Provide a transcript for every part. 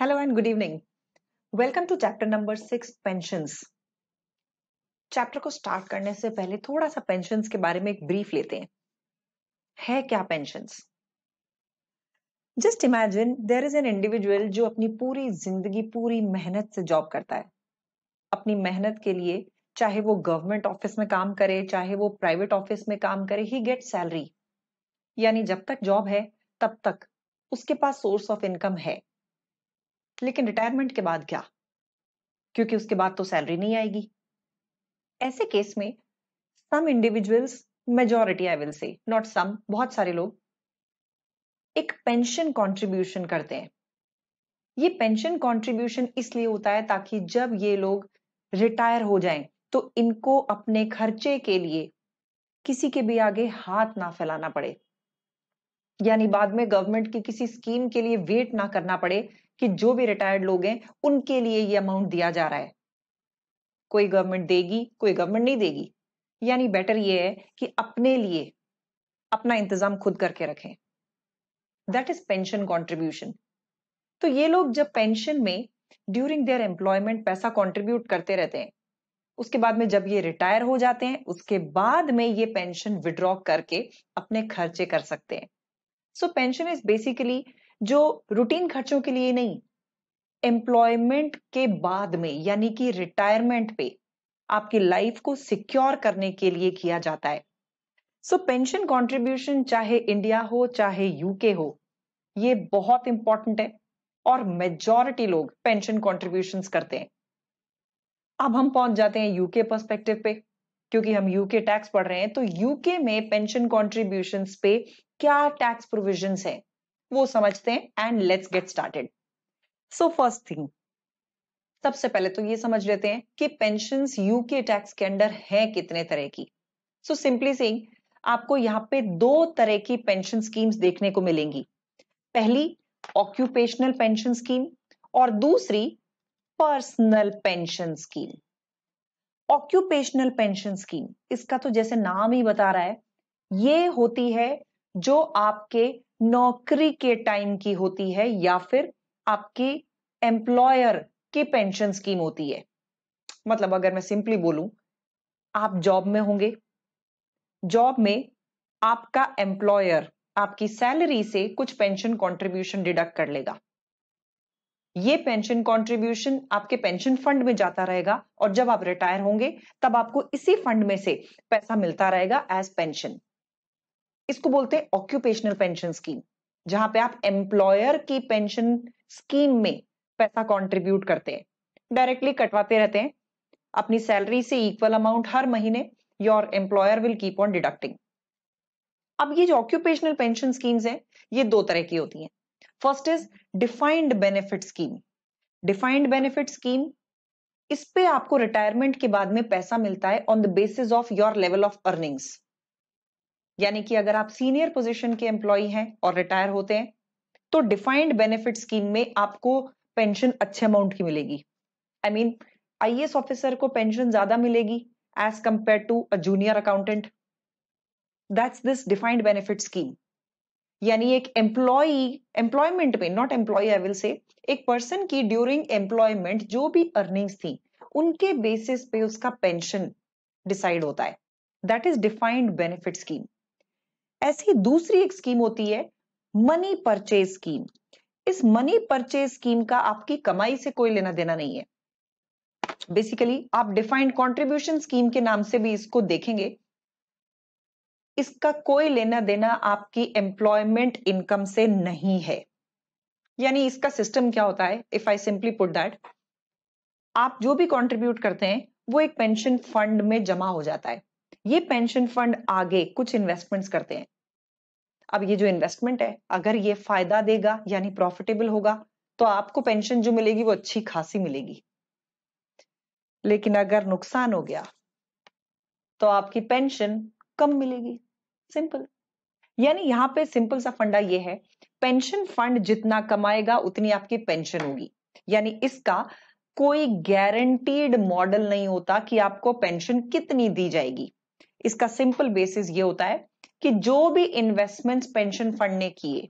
Hello and good evening welcome to chapter number six pensions chapter को start करने से पहले थोड़ा सा पेंशंस के बारे में एक ब्रीफ लेते हैं है क्या pensions just imagine there is an individual जो अपनी पूरी जिंदगी पूरी मेहनत से जॉब करता है अपनी मेहनत के लिए चाहे वो गवर्नमेंट ऑफिस में काम करे चाहे वो प्राइवेट ऑफिस में काम करे ही गेट सैलरी यानी जब तक जॉब है तब तक उसके पास सोर्स ऑफ इनकम है लेकिन रिटायरमेंट के बाद क्या क्योंकि उसके बाद तो सैलरी नहीं आएगी ऐसे केस में some individuals majority I will say not some बहुत सारे लोग एक पेंशन कंट्रीब्यूशन करते हैं ये पेंशन कंट्रीब्यूशन इसलिए होता है ताकि जब ये लोग रिटायर हो जाएं तो इनको अपने खर्चे के लिए किसी के भी आगे हाथ ना फैलाना पड़े यानी बाद में गवर्नमेंट की किसी स्कीम के लिए वेट ना करना पड़े कि जो भी रिटायर्ड लोग हैं उनके लिए ये अमाउंट दिया जा रहा है कोई गवर्नमेंट देगी कोई गवर्नमेंट नहीं देगी यानी बेटर ये है कि अपने लिए अपना इंतजाम खुद करके रखें दैट इज पेंशन कॉन्ट्रीब्यूशन तो ये लोग जब पेंशन में ड्यूरिंग देयर एम्प्लॉयमेंट पैसा कॉन्ट्रीब्यूट करते रहते हैं उसके बाद में जब ये रिटायर हो जाते हैं उसके बाद में ये पेंशन विड्रॉ करके अपने खर्चे कर सकते हैं सो पेंशन इज बेसिकली जो रूटीन खर्चों के लिए नहीं एम्प्लॉयमेंट के बाद में यानी कि रिटायरमेंट पे आपकी लाइफ को सिक्योर करने के लिए किया जाता है सो पेंशन कॉन्ट्रीब्यूशन चाहे इंडिया हो चाहे यूके हो ये बहुत इंपॉर्टेंट है और मेजॉरिटी लोग पेंशन कॉन्ट्रीब्यूशन करते हैं अब हम पहुंच जाते हैं यूके पर्सपेक्टिव पे क्योंकि हम यूके टैक्स पढ़ रहे हैं तो यूके में पेंशन कॉन्ट्रीब्यूशन पे क्या टैक्स प्रोविजन है वो समझते हैं and let's get started so first thing सबसे पहले तो ये समझ लेते हैं कि पेंशन यूके टैक्स के अंडर है कितने तरह की सो सिंपली सिंह आपको यहाँ पे दो तरह की पेंशन स्कीम्स देखने को मिलेंगी पहली ऑक्यूपेशनल पेंशन स्कीम और दूसरी personal pension scheme occupational pension scheme इसका तो जैसे नाम ही बता रहा है ये होती है जो आपके नौकरी के टाइम की होती है या फिर आपकी एम्प्लॉयर की पेंशन स्कीम होती है मतलब अगर मैं सिंपली बोलूं आप जॉब में होंगे जॉब में आपका एम्प्लॉयर आपकी सैलरी से कुछ पेंशन कंट्रीब्यूशन डिडक्ट कर लेगा ये पेंशन कंट्रीब्यूशन आपके पेंशन फंड में जाता रहेगा और जब आप रिटायर होंगे तब आपको इसी फंड में से पैसा मिलता रहेगा एज पेंशन इसको बोलते हैं ऑक्यूपेशनल पेंशन स्कीम जहां पे आप एम्प्लॉयर की पेंशन स्कीम में पैसा कंट्रीब्यूट करते हैं डायरेक्टली कटवाते रहते हैं अपनी सैलरी से इक्वल अमाउंट हर महीने your employer will keep on deducting अब ये जो ऑक्यूपेशनल पेंशन स्कीम्स हैं ये दो तरह की होती हैं first is defined benefit scheme defined benefit scheme इस पे आपको रिटायरमेंट के बाद में पैसा मिलता है on the basis of your level of earnings यानी कि अगर आप सीनियर पोजीशन के एम्प्लॉय हैं और रिटायर होते हैं तो डिफाइंड बेनिफिट स्कीम में आपको पेंशन अच्छे अमाउंट की मिलेगी आई मीन आई ऑफिसर को पेंशन ज्यादा मिलेगी as compared to a junior accountant that's this defined benefit scheme यानी एक एम्प्लॉय एम्प्लॉयमेंट में not employ I will say एक पर्सन की ड्यूरिंग एम्प्लॉयमेंट जो भी अर्निंग्स थी उनके बेसिस पे उसका पेंशन डिसाइड होता है that is defined benefit scheme ऐसी दूसरी एक स्कीम होती है मनी परचेज स्कीम इस मनी परचेज स्कीम का आपकी कमाई से कोई लेना देना नहीं है बेसिकली आप डिफाइंड कॉन्ट्रीब्यूशन स्कीम के नाम से भी इसको देखेंगे इसका कोई लेना देना आपकी एम्प्लॉयमेंट इनकम से नहीं है यानी इसका सिस्टम क्या होता है if I simply put that आप जो भी कॉन्ट्रीब्यूट करते हैं वो एक पेंशन फंड में जमा हो जाता है ये पेंशन फंड आगे कुछ इन्वेस्टमेंट्स करते हैं अब ये जो इन्वेस्टमेंट है अगर ये फायदा देगा यानी प्रॉफिटेबल होगा तो आपको पेंशन जो मिलेगी वो अच्छी खासी मिलेगी लेकिन अगर नुकसान हो गया तो आपकी पेंशन कम मिलेगी सिंपल यानी यहां पे सिंपल सा फंडा ये है पेंशन फंड जितना कमाएगा उतनी आपकी पेंशन होगी यानी इसका कोई गारंटीड मॉडल नहीं होता कि आपको पेंशन कितनी दी जाएगी इसका सिंपल बेसिस ये होता है कि जो भी इन्वेस्टमेंट्स पेंशन फंड ने किए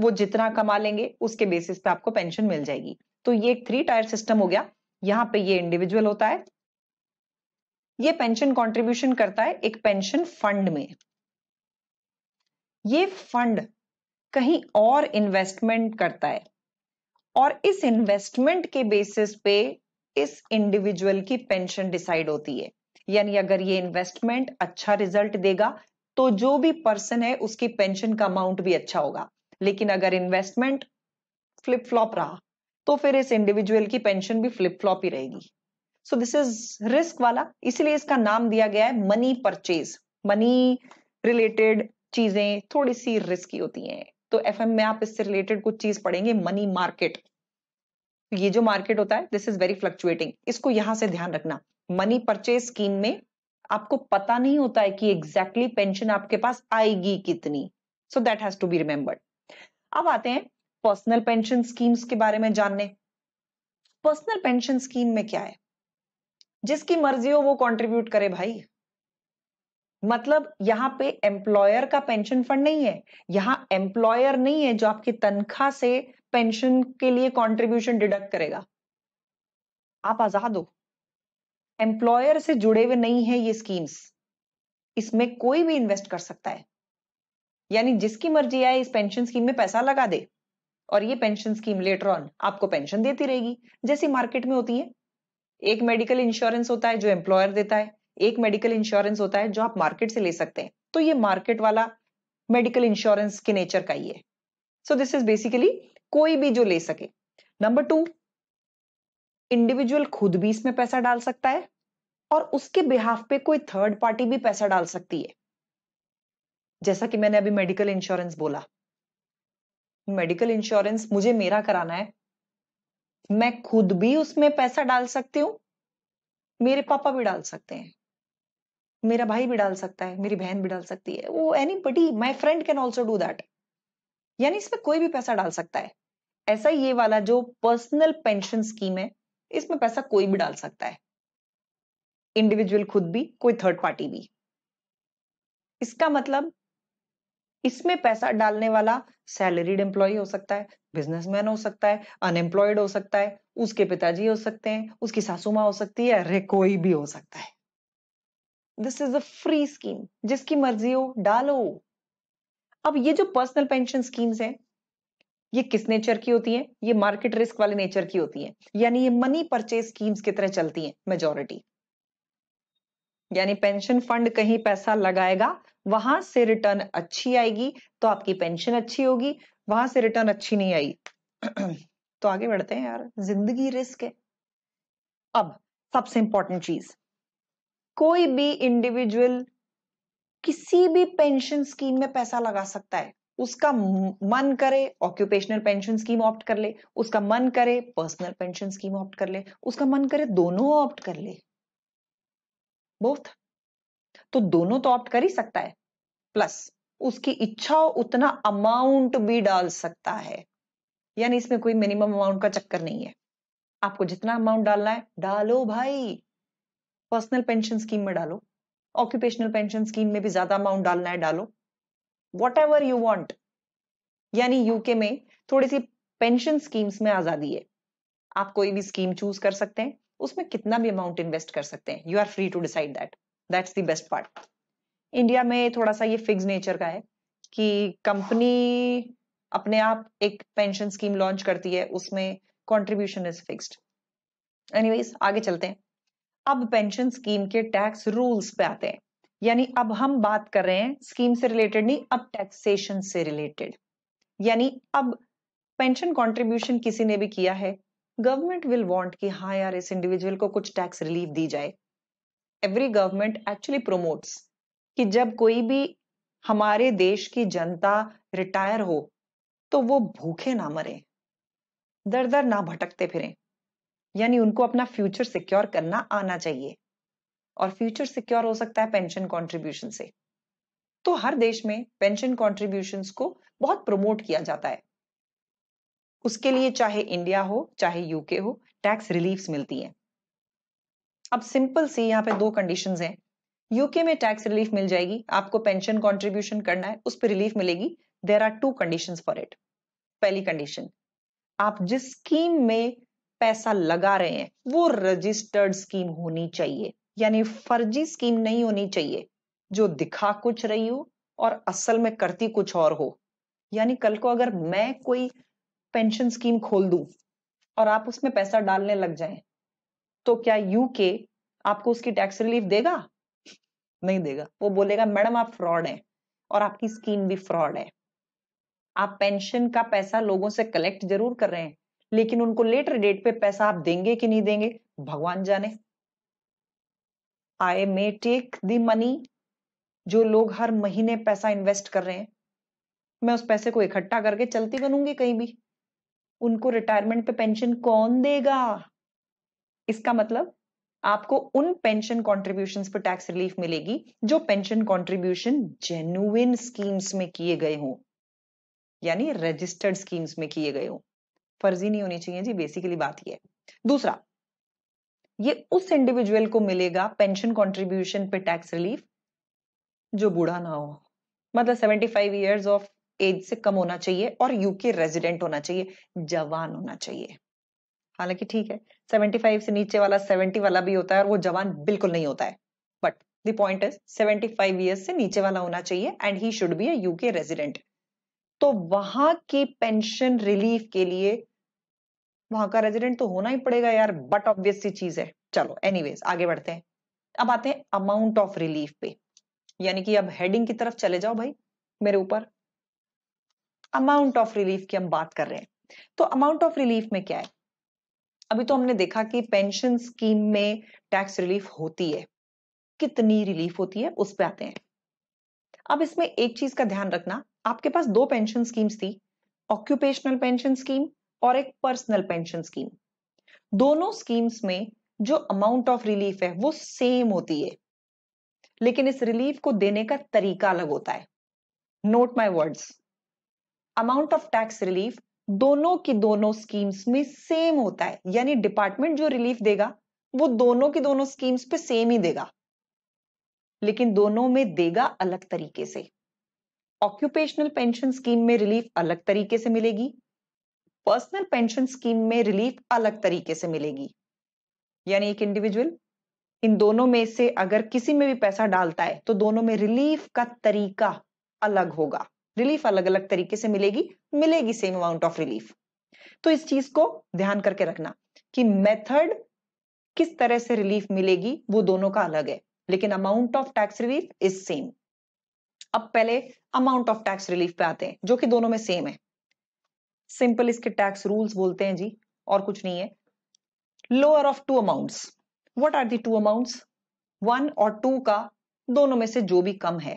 वो जितना कमा लेंगे उसके बेसिस पे आपको पेंशन मिल जाएगी तो ये एक थ्री टायर सिस्टम हो गया यहां पे ये इंडिविजुअल होता है ये पेंशन कंट्रीब्यूशन करता है एक पेंशन फंड में ये फंड कहीं और इन्वेस्टमेंट करता है और इस इन्वेस्टमेंट के बेसिस पे इस इंडिविजुअल की पेंशन डिसाइड होती है यानी अगर ये इन्वेस्टमेंट अच्छा रिजल्ट देगा तो जो भी पर्सन है उसकी पेंशन का अमाउंट भी अच्छा होगा लेकिन अगर इन्वेस्टमेंट फ्लिप फ्लॉप रहा तो फिर इस इंडिविजुअल की पेंशन भी फ्लिप फ्लॉप ही रहेगी सो दिस इज रिस्क वाला इसीलिए इसका नाम दिया गया है मनी परचेज मनी रिलेटेड चीजें थोड़ी सी रिस्की होती हैं तो एफ में आप इससे रिलेटेड कुछ चीज पढ़ेंगे मनी मार्केट ये जो मार्केट होता है दिस इज वेरी फ्लक्चुएटिंग इसको यहां से ध्यान रखना मनी परचेज स्कीम में आपको पता नहीं होता है कि एग्जैक्टली exactly पेंशन आपके पास आएगी कितनी so that has to be remembered अब आते हैं पर्सनल पेंशन स्कीम्स के बारे में जानने पर्सनल पेंशन स्कीम में क्या है जिसकी मर्जी हो वो कंट्रीब्यूट करे भाई मतलब यहां पे एम्प्लॉयर का पेंशन फंड नहीं है यहां एम्प्लॉयर नहीं है जो आपकी तनख्वाह से पेंशन के लिए कंट्रीब्यूशन डिडक्ट करेगा आप आजाद हो एम्प्लॉयर से जुड़े हुए नहीं है ये स्कीम्स इसमें कोई भी इन्वेस्ट कर सकता है यानी जिसकी मर्जी आए इस पेंशन स्कीम में पैसा लगा दे और ये पेंशन स्कीम लेटर ऑन आपको पेंशन देती रहेगी जैसी मार्केट में होती है एक मेडिकल इंश्योरेंस होता है जो एम्प्लॉयर देता है एक मेडिकल इंश्योरेंस होता है जो आप मार्केट से ले सकते हैं तो ये मार्केट वाला मेडिकल इंश्योरेंस के नेचर का ही है सो दिस इज बेसिकली कोई भी जो ले सके नंबर टू इंडिविजुअल खुद भी इसमें पैसा डाल सकता है और उसके बिहाफ पे कोई थर्ड पार्टी भी पैसा डाल सकती है जैसा कि मैंने अभी मेडिकल इंश्योरेंस बोला मेडिकल इंश्योरेंस मुझे मेरा कराना है मैं खुद भी उसमें पैसा डाल सकती हूं मेरे पापा भी डाल सकते हैं मेरा भाई भी डाल सकता है मेरी बहन भी डाल सकती है वो anybody my friend can also do that यानी इसमें कोई भी पैसा डाल सकता है ऐसा ये वाला जो पर्सनल पेंशन स्कीम है इसमें पैसा कोई भी डाल सकता है इंडिविजुअल खुद भी कोई थर्ड पार्टी भी इसका मतलब इसमें पैसा डालने वाला सैलरीड एम्प्लॉय हो सकता है बिजनेसमैन हो सकता है अनएम्प्लॉयड हो सकता है उसके पिताजी हो सकते हैं उसकी सासू माँ हो सकती है अरे कोई भी हो सकता है this is a free scheme जिसकी मर्जी हो डालो अब ये जो पर्सनल पेंशन स्कीम्स हैं ये किस नेचर की होती है ये मार्केट रिस्क वाले नेचर की होती है यानी ये मनी परचेज स्कीम्स की तरह चलती है मेजोरिटी यानी पेंशन फंड कहीं पैसा लगाएगा वहां से रिटर्न अच्छी आएगी तो आपकी पेंशन अच्छी होगी वहां से रिटर्न अच्छी नहीं आई तो आगे बढ़ते हैं यार जिंदगी रिस्क है अब सबसे इंपॉर्टेंट चीज कोई भी इंडिविजुअल किसी भी पेंशन स्कीम में पैसा लगा सकता है उसका मन करे ऑक्यूपेशनल पेंशन स्कीम ऑप्ट कर ले उसका मन करे पर्सनल पेंशन स्कीम ऑप्ट कर ले उसका मन करे दोनों ऑप्ट कर ले बोथ तो दोनों तो ऑप्ट कर ही सकता है प्लस उसकी इच्छा उतना अमाउंट भी डाल सकता है यानी इसमें कोई मिनिमम अमाउंट का चक्कर नहीं है आपको जितना अमाउंट डालना है डालो भाई पर्सनल पेंशन स्कीम में डालो ऑक्यूपेशनल पेंशन स्कीम में भी ज्यादा अमाउंट डालना है डालो वॉट एवर यू वॉन्ट यानी यूके में थोड़ी सी पेंशन स्कीम्स में आजादी है आप कोई भी स्कीम चूज कर सकते हैं उसमें कितना भी अमाउंट इन्वेस्ट कर सकते हैं you are free to decide that that's the best part India में थोड़ा सा ये फिक्स नेचर का है कि कंपनी अपने आप एक पेंशन स्कीम लॉन्च करती है उसमें कॉन्ट्रीब्यूशन इज फिक्स्ड एनीवेज आगे चलते हैं अब पेंशन स्कीम के टैक्स रूल्स पे आते हैं यानी अब हम बात कर रहे हैं स्कीम से रिलेटेड नहीं अब टैक्सेशन से रिलेटेड यानी अब पेंशन कंट्रीब्यूशन किसी ने भी किया है गवर्नमेंट विल वांट कि हाँ यार इस इंडिविजुअल को कुछ टैक्स रिलीफ दी जाए एवरी गवर्नमेंट एक्चुअली प्रोमोट्स कि जब कोई भी हमारे देश की जनता रिटायर हो तो वो भूखे ना मरे दर दर ना भटकते फिरें यानी उनको अपना फ्यूचर सिक्योर करना आना चाहिए और फ्यूचर सिक्योर हो सकता है पेंशन कॉन्ट्रीब्यूशन से तो हर देश में पेंशन कॉन्ट्रीब्यूशन को बहुत प्रमोट किया जाता है उसके लिए चाहे इंडिया हो चाहे यूके हो टैक्स रिलीफ मिलती है अब सिंपल सी यहाँ पे दो कंडीशन हैं यूके में टैक्स रिलीफ मिल जाएगी आपको पेंशन कॉन्ट्रीब्यूशन करना है उस पर रिलीफ मिलेगी there are two condition for it पहली कंडीशन आप जिस स्कीम में पैसा लगा रहे हैं वो रजिस्टर्ड स्कीम होनी चाहिए यानी फर्जी स्कीम नहीं होनी चाहिए जो दिखा कुछ रही हो और असल में करती कुछ और हो यानी कल को अगर मैं कोई पेंशन स्कीम खोल दूं और आप उसमें पैसा डालने लग जाए तो क्या यूके आपको उसकी टैक्स रिलीफ देगा नहीं देगा वो बोलेगा मैडम आप फ्रॉड हैं और आपकी स्कीम भी फ्रॉड है आप पेंशन का पैसा लोगों से कलेक्ट जरूर कर रहे हैं लेकिन उनको लेटर डेट पे पैसा आप देंगे कि नहीं देंगे भगवान जाने I may take the money जो लोग हर महीने पैसा इन्वेस्ट कर रहे हैं मैं उस पैसे को इकट्ठा करके चलती बनूंगी कहीं भी उनको रिटायरमेंट पे पेंशन कौन देगा इसका मतलब आपको उन पेंशन कॉन्ट्रीब्यूशन पर टैक्स रिलीफ मिलेगी जो पेंशन कॉन्ट्रीब्यूशन जेन्युन स्कीम्स में किए गए हों यानी रजिस्टर्ड स्कीम्स में किए गए हों फर्जी नहीं होनी चाहिए जी बेसिकली बात यह दूसरा ये उस इंडिविजुअल को मिलेगा पेंशन कंट्रीब्यूशन पे टैक्स रिलीफ जो बूढ़ा ना हो मतलब 75 फाइव ऑफ एज से कम होना चाहिए और यूके रेजिडेंट होना चाहिए जवान होना चाहिए हालांकि ठीक है 75 से नीचे वाला 70 वाला भी होता है और वो जवान बिल्कुल नहीं होता है but the point is 75 five year से नीचे वाला होना चाहिए and he should be UK resident तो वहां की पेंशन रिलीफ के लिए वहां का रेजिडेंट तो होना ही पड़ेगा यार बट ऑब्वियस सी चीज है चलो एनीवेज आगे बढ़ते हैं अब आते हैं अमाउंट ऑफ रिलीफ पे यानी कि अब हेडिंग की तरफ चले जाओ भाई मेरे ऊपर अमाउंट ऑफ रिलीफ की हम बात कर रहे हैं तो अमाउंट ऑफ रिलीफ में क्या है अभी तो हमने देखा कि पेंशन स्कीम में टैक्स रिलीफ होती है कितनी रिलीफ होती है उस पर आते हैं अब इसमें एक चीज का ध्यान रखना आपके पास दो पेंशन स्कीम्स थी ऑक्यूपेशनल पेंशन स्कीम और एक पर्सनल पेंशन स्कीम दोनों स्कीम्स में जो अमाउंट ऑफ रिलीफ है वो सेम होती है लेकिन इस रिलीफ को देने का तरीका अलग होता है note my words amount of tax relief दोनों की दोनों स्कीम्स में सेम होता है यानी डिपार्टमेंट जो रिलीफ देगा वो दोनों की दोनों स्कीम्स पे सेम ही देगा लेकिन दोनों में देगा अलग तरीके से ऑक्यूपेशनल पेंशन स्कीम में रिलीफ अलग तरीके से मिलेगी पर्सनल पेंशन स्कीम में रिलीफ अलग तरीके से मिलेगी यानी एक इंडिविजुअल इन दोनों में से अगर किसी में भी पैसा डालता है तो दोनों में रिलीफ का तरीका अलग होगा रिलीफ अलग अलग तरीके से मिलेगी मिलेगी सेम अमाउंट ऑफ रिलीफ तो इस चीज को ध्यान करके रखना कि मेथड किस तरह से रिलीफ मिलेगी वो दोनों का अलग है लेकिन amount of tax relief is same अब पहले अमाउंट ऑफ टैक्स रिलीफ पे आते हैं जो कि दोनों में सेम है सिंपल इसके टैक्स रूल्स बोलते हैं जी और कुछ नहीं है lower of two amounts what are the two amounts one और टू का दोनों में से जो भी कम है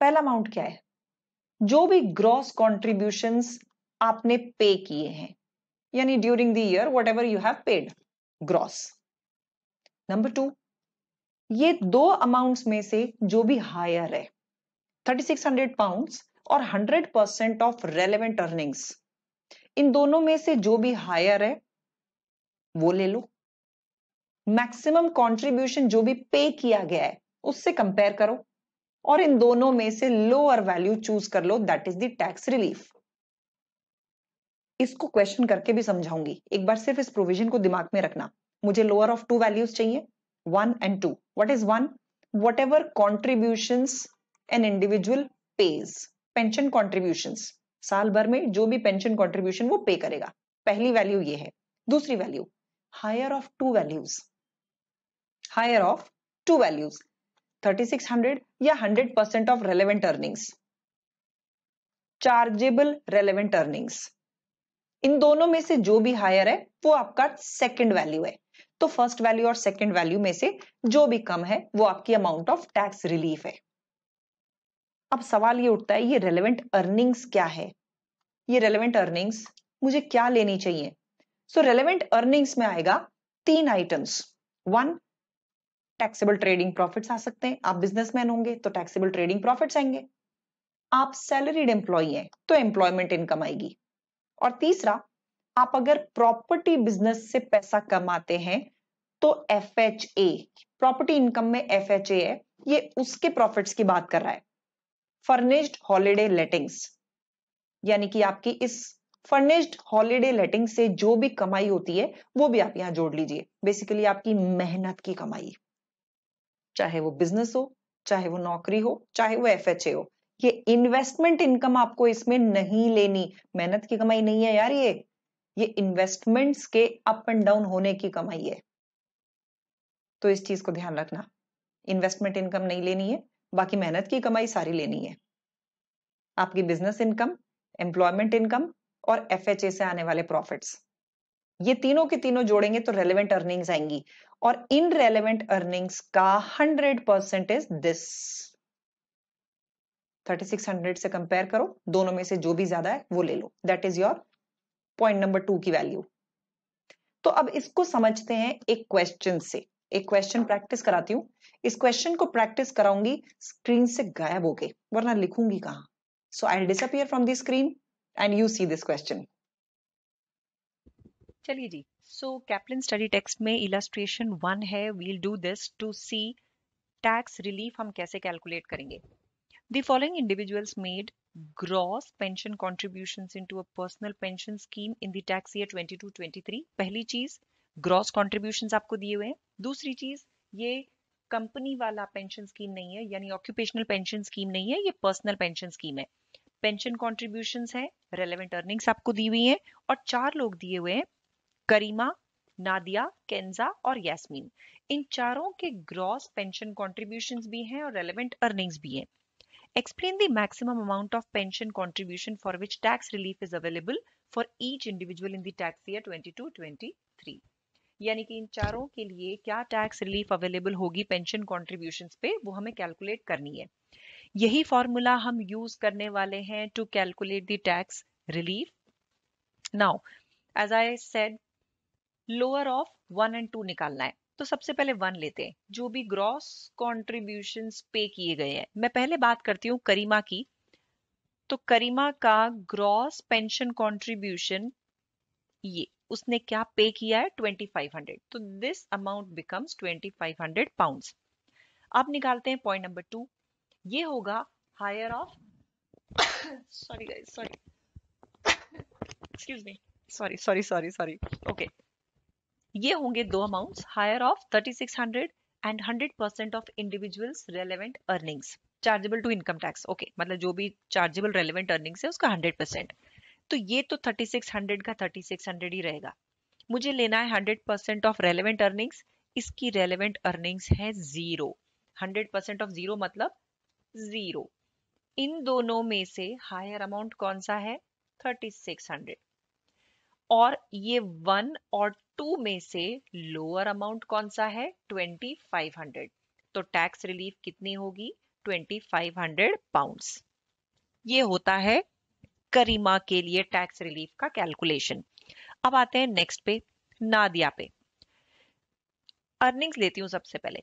पहला अमाउंट क्या है जो भी ग्रॉस कॉन्ट्रीब्यूशन आपने पे किए हैं यानी during the year whatever you have paid gross number two ये दो अमाउंट्स में से जो भी हायर है थर्टी सिक्स हंड्रेड पाउंड्स और 100 परसेंट ऑफ रेलिवेंट अर्निंग्स इन दोनों में से जो भी हायर है वो ले लो मैक्सिमम कंट्रीब्यूशन जो भी पे किया गया है उससे कंपेयर करो और इन दोनों में से लोअर वैल्यू चूज कर लो दैट इज टैक्स रिलीफ इसको क्वेश्चन करके भी समझाऊंगी एक बार सिर्फ इस प्रोविजन को दिमाग में रखना मुझे लोअर ऑफ टू वैल्यूज चाहिए one and two what is one whatever contribution an individual pays pension contribution साल भर में जो भी पेंशन कॉन्ट्रीब्यूशन वो पे करेगा पहली वैल्यू ये है दूसरी value higher of two values higher of two values thirty six hundred या hundred percent of relevant earnings chargeable relevant earnings इन दोनों में से जो भी हायर है वो आपका सेकेंड वैल्यू है तो फर्स्ट वैल्यू और सेकेंड वैल्यू में से जो भी कम है वो आपकी अमाउंट ऑफ टैक्स रिलीफ है अब सवाल ये उठता है ये रेलिवेंट अर्निंग्स क्या है ये रेलिवेंट अर्निंग्स मुझे क्या लेनी चाहिए सो रेलिवेंट अर्निंग्स में आएगा तीन items one taxable trading profits आ सकते हैं आप बिजनेसमैन होंगे तो टैक्सेबल ट्रेडिंग प्रॉफिट्स आएंगे आप सैलरीड एम्प्लॉय हैं तो एम्प्लॉयमेंट इनकम आएगी और तीसरा आप अगर प्रॉपर्टी बिजनेस से पैसा कमाते हैं तो F H A property income में एफ एच है ये उसके प्रॉफिट्स की बात कर रहा है फर्निश्ड हॉलीडे लेटिंग्स यानी कि आपकी इस फर्निश्ड हॉलीडे लेटिंग से जो भी कमाई होती है वो भी आप यहां जोड़ लीजिए बेसिकली आपकी मेहनत की कमाई चाहे वो बिजनेस हो चाहे वो नौकरी हो चाहे वो एफ हो ये इन्वेस्टमेंट इनकम आपको इसमें नहीं लेनी मेहनत की कमाई नहीं है यार ये ये इन्वेस्टमेंट्स के अप एंड डाउन होने की कमाई है तो इस चीज को ध्यान रखना इन्वेस्टमेंट इनकम नहीं लेनी है बाकी मेहनत की कमाई सारी लेनी है आपकी बिजनेस इनकम एम्प्लॉयमेंट इनकम और एफ से आने वाले प्रॉफिट्स ये तीनों के तीनों जोड़ेंगे तो रेलिवेंट अर्निंग्स आएंगी और इन रेलिवेंट अर्निंग्स का hundred percent is this hundred से कंपेयर करो दोनों में से जो भी ज्यादा है वो ले लो that is your point number two की वैल्यू तो अब इसको समझते हैं एक क्वेश्चन से एक क्वेश्चन प्रैक्टिस कराती हूँ इस क्वेश्चन को प्रैक्टिस कराऊंगी स्क्रीन से गायब होके वरना लिखूंगी कहा so I disappear from the screen and you see this question चलिए जी सो कैप्लिन स्टडी टेक्स्ट में इलास्ट्रेशन वन है we'll do this to see tax relief हम कैसे कैलकुलेट करेंगे following The following individuals made gross pension contributions into a personal pension scheme in year twenty two twenty three पहली चीज gross contribution आपको दिए हुए हैं दूसरी चीज ये कंपनी वाला पेंशन स्कीम नहीं है यानी ऑक्यूपेशनल पेंशन स्कीम नहीं है ये पर्सनल पेंशन स्कीम है पेंशन कॉन्ट्रीब्यूशन है रेलिवेंट अर्निंग्स आपको दी हुई है और चार लोग दिए हुए हैं करीमा नादिया केंजा और यास्मीन इन चारों के ग्रॉस पेंशन कॉन्ट्रीब्यूशन भी हैं और रेलिवेंट अर्निंग्स भी हैं explain the maximum amount of pension contribution for which tax relief is available for each individual in the tax year 22-23. यानी कि इन चारों के लिए क्या टैक्स रिलीफ अवेलेबल होगी पेंशन कॉन्ट्रीब्यूशन पे वो हमें कैलकुलेट करनी है यही फॉर्मूला हम यूज करने वाले हैं to calculate the tax relief now as I said lower of one and two निकालना है तो सबसे पहले वन लेते हैं जो भी ग्रॉस कॉन्ट्रीब्यूशन पे किए गए हैं मैं पहले बात करती हूँ करीमा की तो करीमा का ग्रॉस पेंशन कॉन्ट्रीब्यूशन ये उसने क्या पे किया है ट्वेंटी फाइव हंड्रेड तो this amount becomes twenty five hundred pound अब निकालते हैं पॉइंट नंबर टू ये होगा higher of sorry sorry excuse me sorry sorry sorry sorry okay ये होंगे दो amounts higher of 3600 and 100 percent of individuals relevant earnings chargeable to income tax okay मतलब जो भी चार्जेबल रेलेवेंट अर्निंग्स है उसका हंड्रेड परसेंट तो ये तो 3600 का 3600 ही रहेगा मुझे लेना है 100 परसेंट ऑफ रेलिवेंट अर्निंग्स इसकी रेलिवेंट अर्निंग्स है जीरो 100 परसेंट ऑफ जीरो मतलब जीरो इन दोनों में से हायर अमाउंट कौन सा है 3600 और ये वन और टू में से लोअर अमाउंट कौन सा है 2500 तो टैक्स रिलीफ कितनी होगी 2500 पाउंड्स ये होता है करीमा के लिए टैक्स रिलीफ का कैलकुलेशन अब आते हैं नेक्स्ट पे नादिया पे अर्निंग्स लेती हूँ सबसे पहले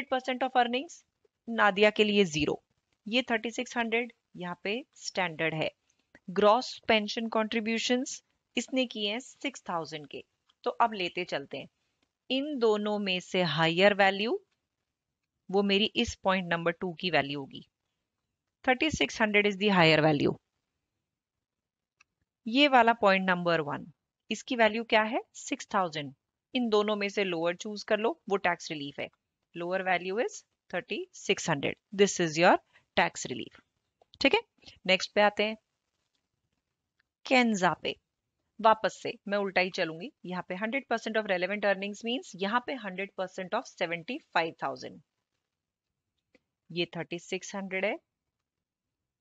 100 परसेंट ऑफ अर्निंग्स नादिया के लिए जीरो ये 3600 यहाँ पे स्टैंडर्ड है ग्रॉस पेंशन कॉन्ट्रीब्यूशन इसने किए हैं 6000 के तो अब लेते चलते हैं इन दोनों में से हायर वैल्यू वो मेरी इस पॉइंट नंबर टू की वैल्यू होगी 3600 इज दायर वैल्यू ये वाला पॉइंट नंबर वन इसकी वैल्यू क्या है सिक्स थाउजेंड इन दोनों में से लोअर चूज कर लो वो टैक्स रिलीफ है lower value is thirty six hundred this is your tax relief ठीक है नेक्स्ट पे आते हैं कैनजा पे वापस से मैं उल्टा ही चलूंगी यहाँ पे 100 percent of relevant earnings mean यहाँ पे 100 परसेंट ऑफ थाउजेंड ये 3600 है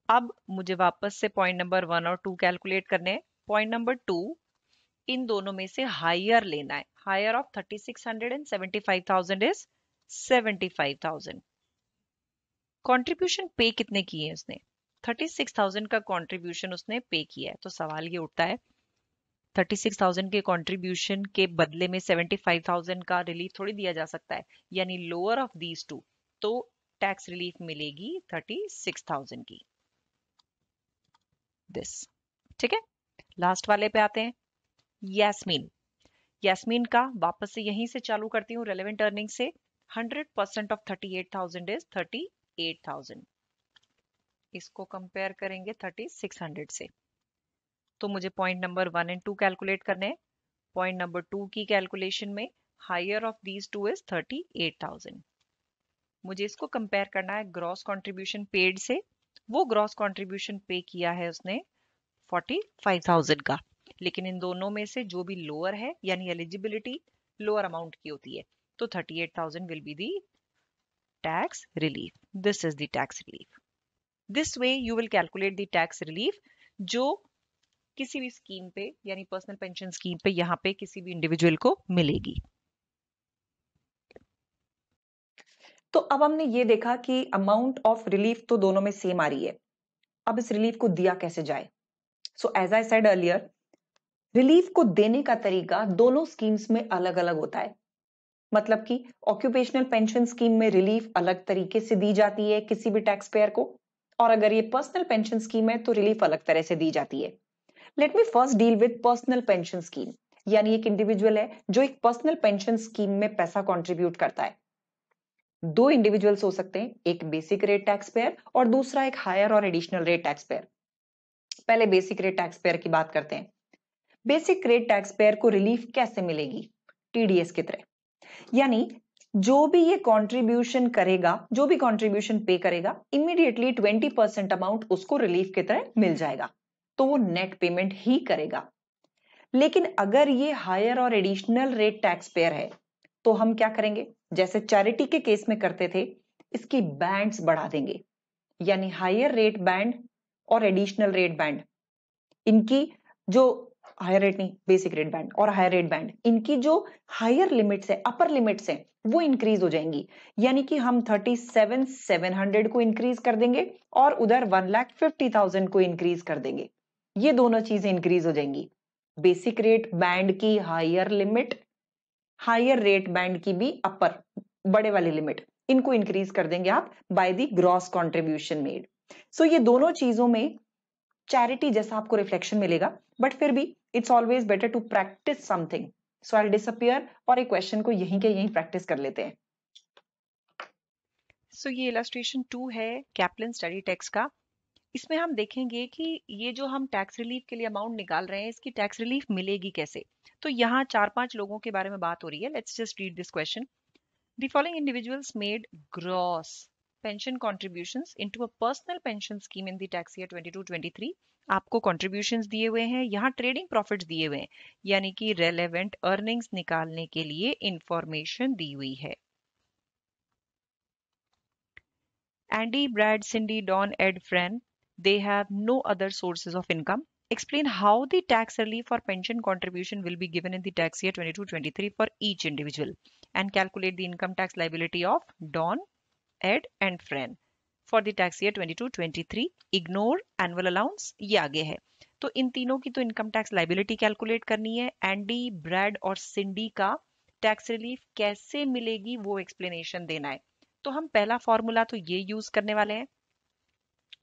अब मुझे वापस से पॉइंट नंबर वन और टू कैलकुलेट करने हैं पॉइंट नंबर टू इन दोनों में से हायर लेना है higher of thirty six hundred and seventy five thousand is seventy five thousand contribution pay कितने किए हैं उसने थर्टी सिक्स थाउजेंड का कॉन्ट्रीब्यूशन उसने पे किया है तो सवाल ये उठता है थर्टी सिक्स थाउजेंड के कॉन्ट्रीब्यूशन के बदले में सेवेंटी फाइव थाउजेंड का रिलीफ थोड़ी दिया जा सकता है यानी लोअर ऑफ दीज टू तो टैक्स रिलीफ मिलेगी थर्टी सिक्स थाउजेंड की दिस ठीक है लास्ट वाले पे आते हैं यास्मीन यास्मीन का वापस से यहीं से चालू करती हूँ रेलिवेंट अर्निंग से 100 percent of thirty eight thousand is thirty eight thousand इसको कंपेयर करेंगे थर्टी सिक्स हंड्रेड से तो मुझे point number one and two calculate करने हैं पॉइंट नंबर टू की कैलकुलेशन में higher of these two is thirty eight thousand मुझे इसको कंपेयर करना है ग्रॉस कॉन्ट्रीब्यूशन पेड से वो ग्रॉस कंट्रीब्यूशन पे किया है उसने 45,000 का लेकिन इन दोनों में से जो भी लोअर है यानी एलिजिबिलिटी लोअर अमाउंट की होती है तो 38,000 will be the tax relief this is the tax relief this way you will calculate the tax relief जो किसी भी स्कीम पे यानी पर्सनल पेंशन स्कीम पे यहाँ पे किसी भी इंडिविजुअल को मिलेगी तो अब हमने ये देखा कि अमाउंट ऑफ रिलीफ तो दोनों में सेम आ रही है अब इस रिलीफ को दिया कैसे जाए so as I said earlier relief को देने का तरीका दोनों स्कीम्स में अलग अलग होता है मतलब कि ऑक्यूपेशनल पेंशन स्कीम में रिलीफ अलग तरीके से दी जाती है किसी भी टैक्स पेयर को और अगर ये पर्सनल पेंशन स्कीम है तो रिलीफ अलग तरह से दी जाती है let me first deal with personal pension scheme यानी एक इंडिविजुअल है जो एक पर्सनल पेंशन स्कीम में पैसा कॉन्ट्रीब्यूट करता है दो इंडिविजुअल्स हो सकते हैं एक बेसिक रेट टैक्स पेयर और दूसरा एक हायर और एडिशनल रेट टैक्स पेयर पहले बेसिक रेट टैक्स पेयर की बात करते हैं बेसिक रेट टैक्स पेयर को रिलीफ कैसे मिलेगी टीडीएस की तरह यानी जो भी ये कंट्रीब्यूशन करेगा जो भी कंट्रीब्यूशन पे करेगा इमीडिएटली 20 परसेंट अमाउंट उसको रिलीफ की तरह मिल हम्म। जाएगा तो वो नेट पेमेंट ही करेगा लेकिन अगर ये हायर और एडिशनल रेट टैक्स पेयर है तो हम क्या करेंगे जैसे चैरिटी के केस में करते थे इसकी बैंड्स बढ़ा देंगे यानी हायर रेट बैंड और एडिशनल रेट बैंड इनकी जो हायर रेट नहीं बेसिक रेट बैंड और हायर रेट बैंड इनकी जो हायर लिमिट्स है अपर लिमिट्स है वो इंक्रीज हो जाएंगी यानी कि हम थर्टी सेवन सेवन हंड्रेड को इंक्रीज कर देंगे और उधर वन लाख फिफ्टी थाउजेंड को इंक्रीज कर देंगे ये दोनों चीजें इंक्रीज हो जाएंगी बेसिक रेट बैंड की higher limit higher rate band की भी अपर बड़े वाली लिमिट इनको इंक्रीज कर देंगे आप by the gross contribution made so ये दोनों चीजों में चैरिटी जैसा आपको रिफ्लेक्शन मिलेगा बट फिर भी it's always better to practice something so I disappear और एक क्वेश्चन को यहीं के यहीं प्रैक्टिस कर लेते हैं सो so, ये इलास्ट्रेशन टू है कैपलिन स्टडी टेक्स का इसमें हम देखेंगे कि ये जो हम टैक्स रिलीफ के लिए अमाउंट निकाल रहे हैं इसकी टैक्स रिलीफ मिलेगी कैसे तो यहाँ चार पांच लोगों के बारे में बात हो रही है let's just read this question the following individuals made gross pension contribution into a personal pension scheme in the tax year twenty two twenty three आपको कॉन्ट्रीब्यूशन दिए हुए हैं यहाँ ट्रेडिंग प्रॉफिट दिए हुए हैं यानी कि रेलिवेंट अर्निंग्स निकालने के लिए इंफॉर्मेशन दी हुई है Andy Brad Cindy Don Ed Fred they have no other sources of income. Explain how the tax relief for pension contribution will be given in the tax year 22-23 for each individual and calculate the income tax liability of Don, Ed and friend for the tax year 22-23. Ignore annual allowance ये आगे है तो इन तीनों की तो income tax liability calculate करनी है Andy brad और cindy ka tax relief kaise milegi wo explanation dena hai to hum pehla formula to ye use karne wale hain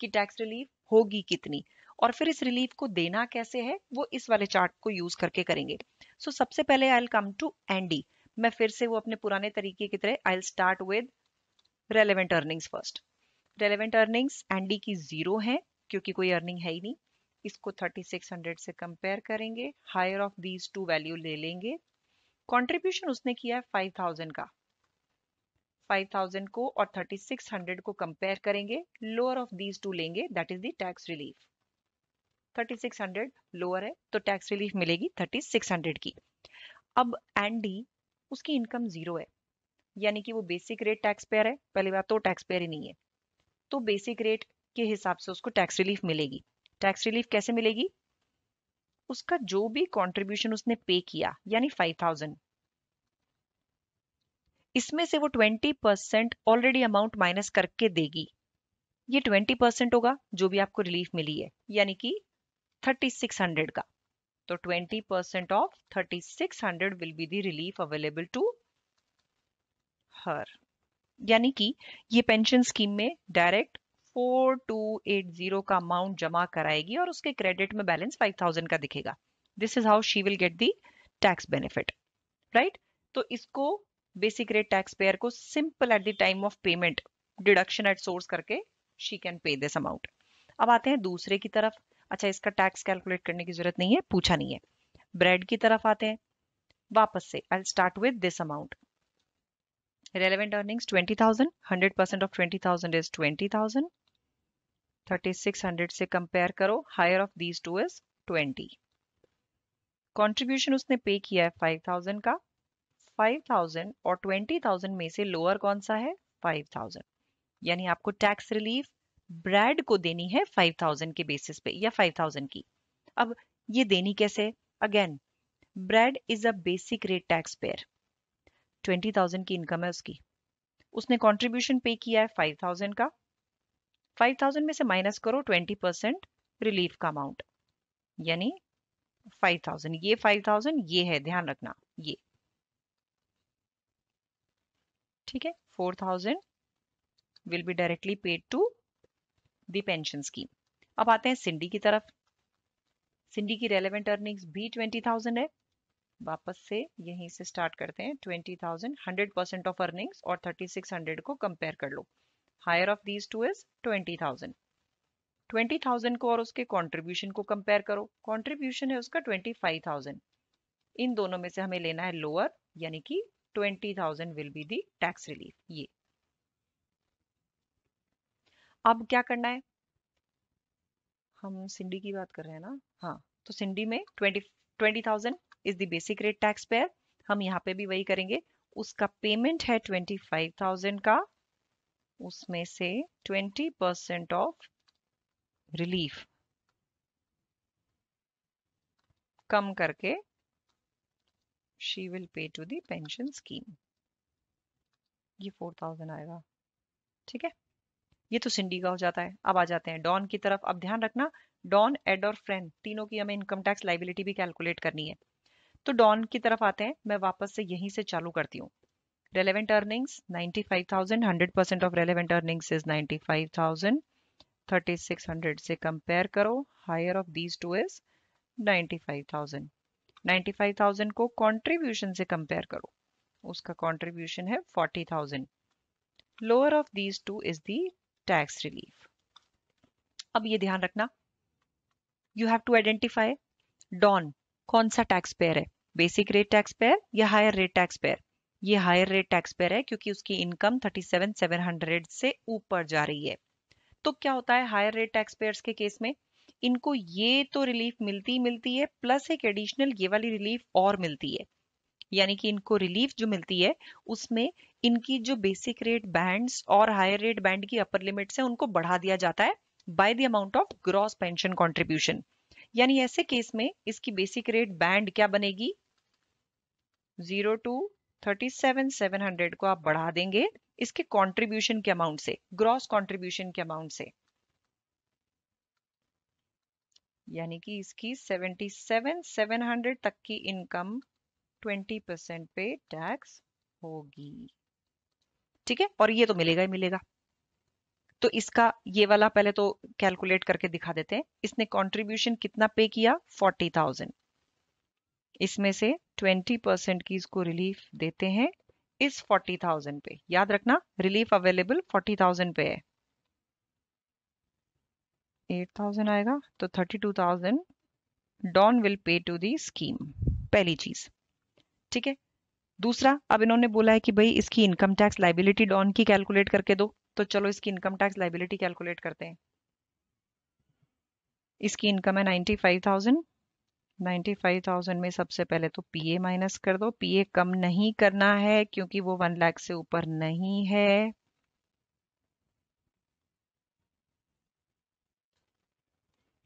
आपकी टैक्स रिलीफ होगी कितनी और फिर इस रिलीफ को देना कैसे है वो इस वाले चार्ट को यूज करके करेंगे सो so, सबसे पहले आई कम टू एंडी मैं फिर से वो अपने पुराने तरीके की तरह I start with relevant earnings first relevant earnings Andy की जीरो है क्योंकि कोई अर्निंग है ही नहीं इसको 3600 से कंपेयर करेंगे higher of these two value ले लेंगे कंट्रीब्यूशन उसने किया है 5000 का 5000 को और 3600 को कंपेयर करेंगे लोअर ऑफ दीज टू लेंगे that is the tax relief 3600 lower है तो टैक्स रिलीफ मिलेगी 3600 की अब एंडी उसकी इनकम जीरो है यानी कि वो बेसिक रेट टैक्स पेयर है पहली बात तो टैक्स पेयर ही नहीं है तो बेसिक रेट के हिसाब से उसको टैक्स रिलीफ मिलेगी टैक्स रिलीफ कैसे मिलेगी उसका जो भी कंट्रीब्यूशन उसने पे किया यानी 5000 इसमें से वो 20 परसेंट ऑलरेडी अमाउंट माइनस करके देगी ये 20 परसेंट होगा जो भी आपको रिलीफ मिली है यानी कि 3600 का तो 20 percent of 3600 will be the relief available to her यानी कि ये पेंशन स्कीम में डायरेक्ट 4280 का अमाउंट जमा कराएगी और उसके क्रेडिट में बैलेंस 5000 का दिखेगा this is how she will get the tax benefit right तो इसको बेसिक रेट टैक्स पेयर को simple at the time of payment deduction at source करके she can pay this amount अब आते हैं दूसरे की तरफ अच्छा इसका टैक्स कैलकुलेट करने की जरूरत नहीं है पूछा नहीं है ब्रेड की तरफ आते हैं वापस से I start with this amount relevant twenty thousand hundred percent of twenty thousand is twenty thousand thirty six hundred से कंपेयर करो higher of these two is twenty contribution उसने पे किया है फाइव थाउजेंड का 5000 और 20000 में से लोअर कौन सा है 5000 यानी आपको टैक्स रिलीफ ब्रैड को देनी है 5000 के बेसिस पे या 5000 की अब ये देनी कैसे again Brad is a basic rate tax payer 20000 की इनकम है उसकी उसने कंट्रीब्यूशन पे किया है 5000 का 5000 में से माइनस करो 20 परसेंट रिलीफ का अमाउंट यानी 5000 ये 5000 ये है ध्यान रखना ये ठीक है four thousand will be directly paid to the pension scheme अब आते हैं सिंडी की तरफ सिंडी की रेलिवेंट अर्निंग्स भी ट्वेंटी थाउजेंड है वापस से यहीं से स्टार्ट करते हैं twenty thousand hundred percent of earnings और थर्टी सिक्स हंड्रेड को कंपेयर कर लो higher of these two is twenty thousand twenty को और उसके कंट्रीब्यूशन को कंपेयर करो कंट्रीब्यूशन है उसका 25000 इन दोनों में से हमें लेना है लोअर यानी कि 20,000 will be the tax relief ये अब क्या करना है हम सिंडी की बात कर रहे हैं ना हाँ तो सिंडी में twenty twenty thousand is the basic rate tax payer हम यहाँ पे भी वही करेंगे उसका पेमेंट है ट्वेंटी फाइव थाउजेंड का उसमें से ट्वेंटी परसेंट ऑफ रिलीफ कम करके she will pay to the pension scheme ये फोर थाउजेंड आएगा ठीक है ये तो सिंडी का हो जाता है अब आ जाते हैं डॉन की तरफ अब ध्यान रखना डॉन एड और फ्रेंड तीनों की हमें इनकम टैक्स लाइबिलिटी भी कैलकुलेट करनी है तो डॉन की तरफ आते हैं मैं वापस से यहीं से चालू करती हूँ of relevant 95000 is ninety five thousand thirty six hundred से कंपेयर करो these two is ninety five thousand 95,000 को कंट्रीब्यूशन से कंपेयर करो उसका कंट्रीब्यूशन है 40,000 lower of these two is the tax relief अब ये ध्यान रखना you have to identify Don कौन सा टैक्स पेयर है बेसिक रेट टैक्स पेयर या हायर रेट टैक्स पेयर ये हायर रेट टैक्स पेयर है क्योंकि उसकी इनकम 37,700 से ऊपर जा रही है तो क्या होता है हायर रेट टैक्स पेयर्स के केस में इनको ये तो रिलीफ मिलती मिलती है प्लस एक एडिशनल ये वाली रिलीफ और मिलती है यानी कि इनको रिलीफ जो मिलती है उसमें इनकी जो बेसिक रेट बैंड्स और हायर रेट बैंड की अपर लिमिट्स है उनको बढ़ा दिया जाता है by the amount of gross pension contribution यानी ऐसे केस में इसकी बेसिक रेट बैंड क्या बनेगी zero to thirty seven seven hundred को आप बढ़ा देंगे इसके कॉन्ट्रीब्यूशन के अमाउंट से ग्रॉस कॉन्ट्रीब्यूशन के अमाउंट से यानी कि इसकी 77 700 तक की इनकम 20 परसेंट पे टैक्स होगी ठीक है और ये तो मिलेगा ही मिलेगा तो इसका ये वाला पहले तो कैलकुलेट करके दिखा देते हैं इसने कंट्रीब्यूशन कितना पे किया 40,000 इसमें से 20 परसेंट की इसको रिलीफ देते हैं इस 40,000 पे याद रखना रिलीफ अवेलेबल 40,000 पे है एट थाउजेंड आएगा तो thirty two thousand Don will pay to the scheme पहली चीज ठीक है दूसरा अब इन्होंने बोला है कि भाई इसकी इनकम टैक्स लाइबिलिटी डॉन की कैलकुलेट करके दो तो चलो इसकी इनकम टैक्स लाइबिलिटी कैलकुलेट करते हैं इसकी इनकम है ninety five thousand ninety five thousand में सबसे पहले तो पीए माइनस कर दो पीए कम नहीं करना है क्योंकि वो वन लाख से ऊपर नहीं है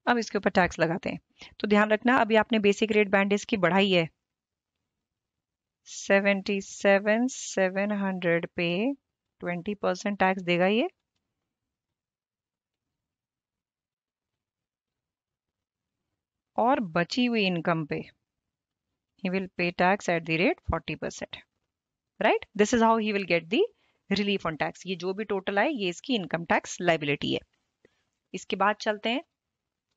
अब इसके ऊपर टैक्स लगाते हैं तो ध्यान रखना अभी आपने बेसिक रेट बैंड इसकी बढ़ाई है सेवेंटी सेवन सेवन हंड्रेड पे ट्वेंटी परसेंट टैक्स देगा ये और बची हुई इनकम पे he will pay tax at the rate forty percent right this is how he will get the relief on tax ये जो भी टोटल आए ये इसकी इनकम टैक्स लाइबिलिटी है इसके बाद चलते हैं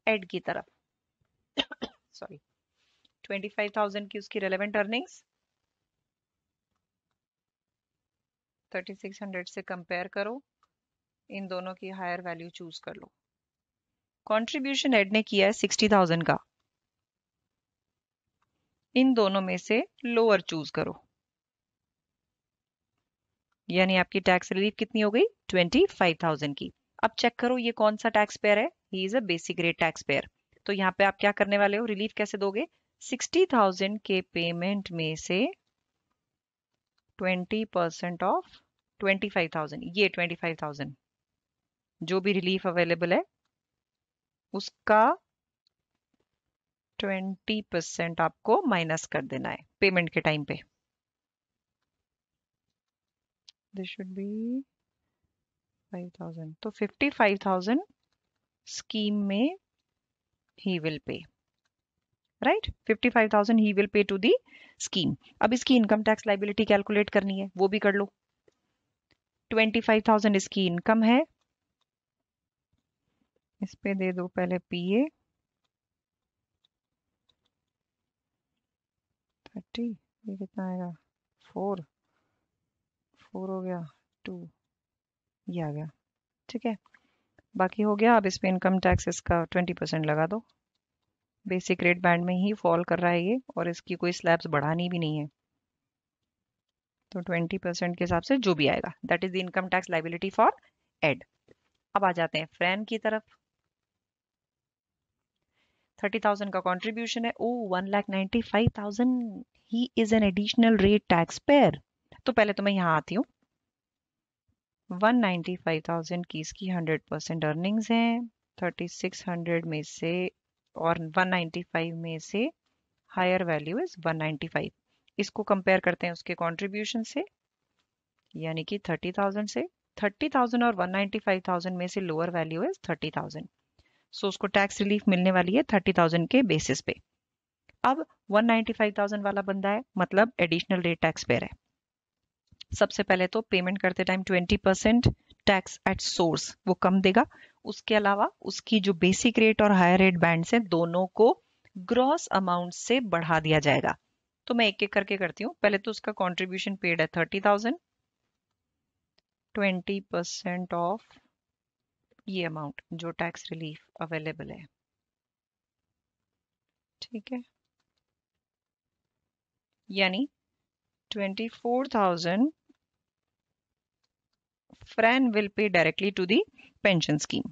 एड की तरफ सॉरी 25,000 की उसकी रेलेवेंट अर्निंग्स 3600 से कंपेयर करो इन दोनों की हायर वैल्यू चूज कर लो कंट्रीब्यूशन एड ने किया है 60,000 का इन दोनों में से लोअर चूज करो यानी आपकी टैक्स रिलीफ कितनी हो गई 25,000 की अब चेक करो ये कौन सा टैक्स पेयर है he is a basic rate tax payer तो यहाँ पे आप क्या करने वाले हो रिलीफ कैसे दोगे सिक्सटी थाउजेंड के पेमेंट में से twenty percent of twenty five thousand ये ट्वेंटी फाइव थाउजेंड जो भी रिलीफ अवेलेबल है उसका ट्वेंटी परसेंट आपको माइनस कर देना है पेमेंट के टाइम पे this should be five thousand तो फिफ्टी फाइव थाउजेंड स्कीम में he will pay right fifty five thousand he will pay to the scheme अब इसकी इनकम टैक्स लाइबिलिटी कैलकुलेट करनी है वो भी कर लो ट्वेंटी फाइव थाउजेंड इसकी इनकम है इस पे दे दो पहले ए थर्टी ये कितना आएगा फोर फोर हो गया टू ये आ गया ठीक है बाकी हो गया अब इस पर इनकम टैक्स इसका ट्वेंटी परसेंट लगा दो बेसिक रेट बैंड में ही फॉल कर रहा है ये और इसकी कोई स्लैब्स बढ़ानी भी नहीं है तो ट्वेंटी परसेंट के हिसाब से जो भी आएगा that is the income tax liability for Ed अब आ जाते हैं फ्रेन की तरफ थर्टी थाउजेंड का कॉन्ट्रीब्यूशन है ओ one lakh ninety five thousand he is an additional rate tax payer तो पहले तो मैं यहाँ आती हूँ 195,000 कीज की 100 परसेंट अर्निंग्स हैं 3600 में से और 195 में से हायर वैल्यू इज 195 इसको कंपेयर करते हैं उसके कंट्रीब्यूशन से यानी कि 30,000 से 30,000 और 195,000 में से लोअर वैल्यू इज 30,000 सो उसको टैक्स रिलीफ मिलने वाली है 30,000 के बेसिस पे अब 195,000 वाला बंदा है मतलब एडिशनल रेट टैक्स पेयर है सबसे पहले तो पेमेंट करते time 20 percent tax at source वो कम देगा उसके अलावा उसकी जो बेसिक रेट और हायर रेट बैंड है दोनों को ग्रॉस अमाउंट से बढ़ा दिया जाएगा तो मैं एक एक करके करती हूँ पहले तो उसका कॉन्ट्रीब्यूशन पेड है thirty thousand twenty percent of ये अमाउंट जो टैक्स रिलीफ अवेलेबल है ठीक है यानी twenty four thousand Fred will pay directly to the pension scheme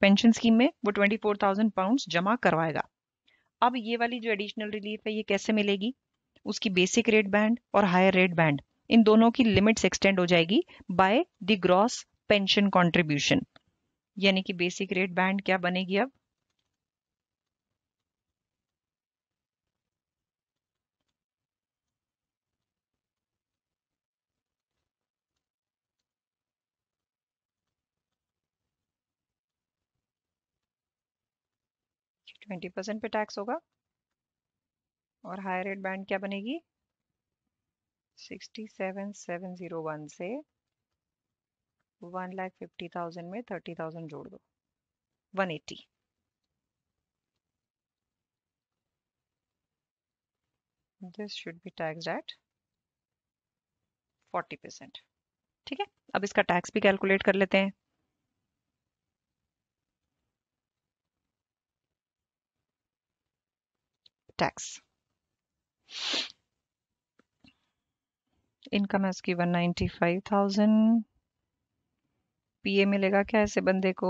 pension scheme में वो ट्वेंटी फोर थाउजेंड पाउंड जमा करवाएगा अब ये वाली जो एडिशनल रिलीफ है ये कैसे मिलेगी उसकी बेसिक रेट बैंड और हायर रेट बैंड इन दोनों की लिमिट्स एक्सटेंड हो जाएगी by the gross pension contribution यानी कि बेसिक रेट बैंड क्या बनेगी अब ट्वेंटी परसेंट पे टैक्स होगा और हाई रेट बैंड क्या बनेगी sixty seven seven zero one से वन लाख फिफ्टी थाउजेंड में थर्टी थाउजेंड जोड़ दो one eighty this should be tax at forty percent ठीक है अब इसका टैक्स भी कैलकुलेट कर लेते हैं tax. Income as given ninety five thousand PA मिलेगा क्या ऐसे बंदे को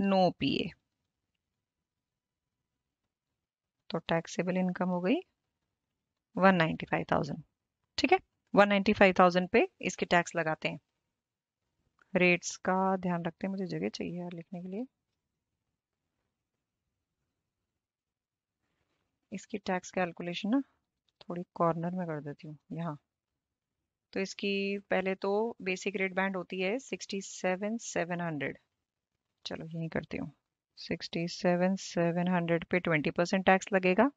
नो पी ए तो टैक्सेबल इनकम हो गई वन थाउजेंड ठीक है वन नाइन्टी फाइव थाउजेंड पे इसके टैक्स लगाते हैं रेट्स का ध्यान रखते हैं मुझे जगह चाहिए यार लिखने के लिए इसकी टैक्स कैलकुलेशन ना थोड़ी कॉर्नर में कर देती हूँ यहाँ तो इसकी पहले तो बेसिक रेट बैंड होती है सिक्सटी सेवन सेवन हंड्रेड चलो यही करती हूँ सिक्सटी सेवन सेवन हंड्रेड पे ट्वेंटी परसेंट टैक्स लगेगा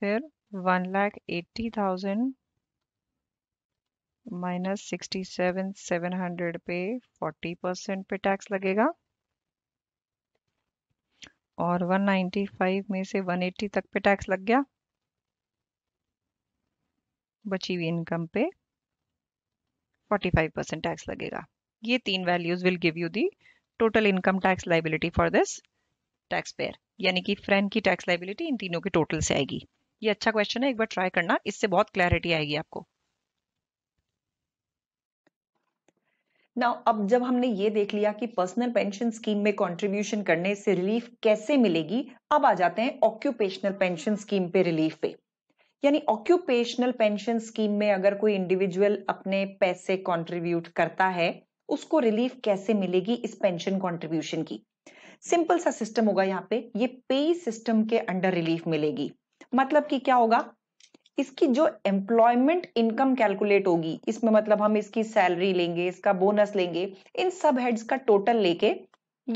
फिर one lakh eighty thousand minus sixty seven seven hundred पे फोर्टी परसेंट पे टैक्स लगेगा और 195 में से 180 तक पे टैक्स लग गया बची हुई इनकम पे 45 परसेंट टैक्स लगेगा ये तीन values will give you the total income tax liability for this tax payer यानी कि फ्रेंड की टैक्स लाइबिलिटी इन तीनों के टोटल से आएगी ये अच्छा क्वेश्चन है एक बार ट्राई करना इससे बहुत क्लैरिटी आएगी आपको नाउ अब जब हमने ये देख लिया कि पर्सनल पेंशन स्कीम में कंट्रीब्यूशन करने से रिलीफ कैसे मिलेगी अब आ जाते हैं ऑक्यूपेशनल पेंशन स्कीम पे रिलीफ पे यानी ऑक्यूपेशनल पेंशन स्कीम में अगर कोई इंडिविजुअल अपने पैसे कंट्रीब्यूट करता है उसको रिलीफ कैसे मिलेगी इस पेंशन कंट्रीब्यूशन की सिंपल सा सिस्टम होगा यहाँ पे ये पे सिस्टम के अंडर रिलीफ मिलेगी मतलब कि क्या होगा इसकी जो एम्प्लॉयमेंट इनकम कैलकुलेट होगी इसमें मतलब हम इसकी सैलरी लेंगे इसका बोनस लेंगे इन सब हेड्स का टोटल लेके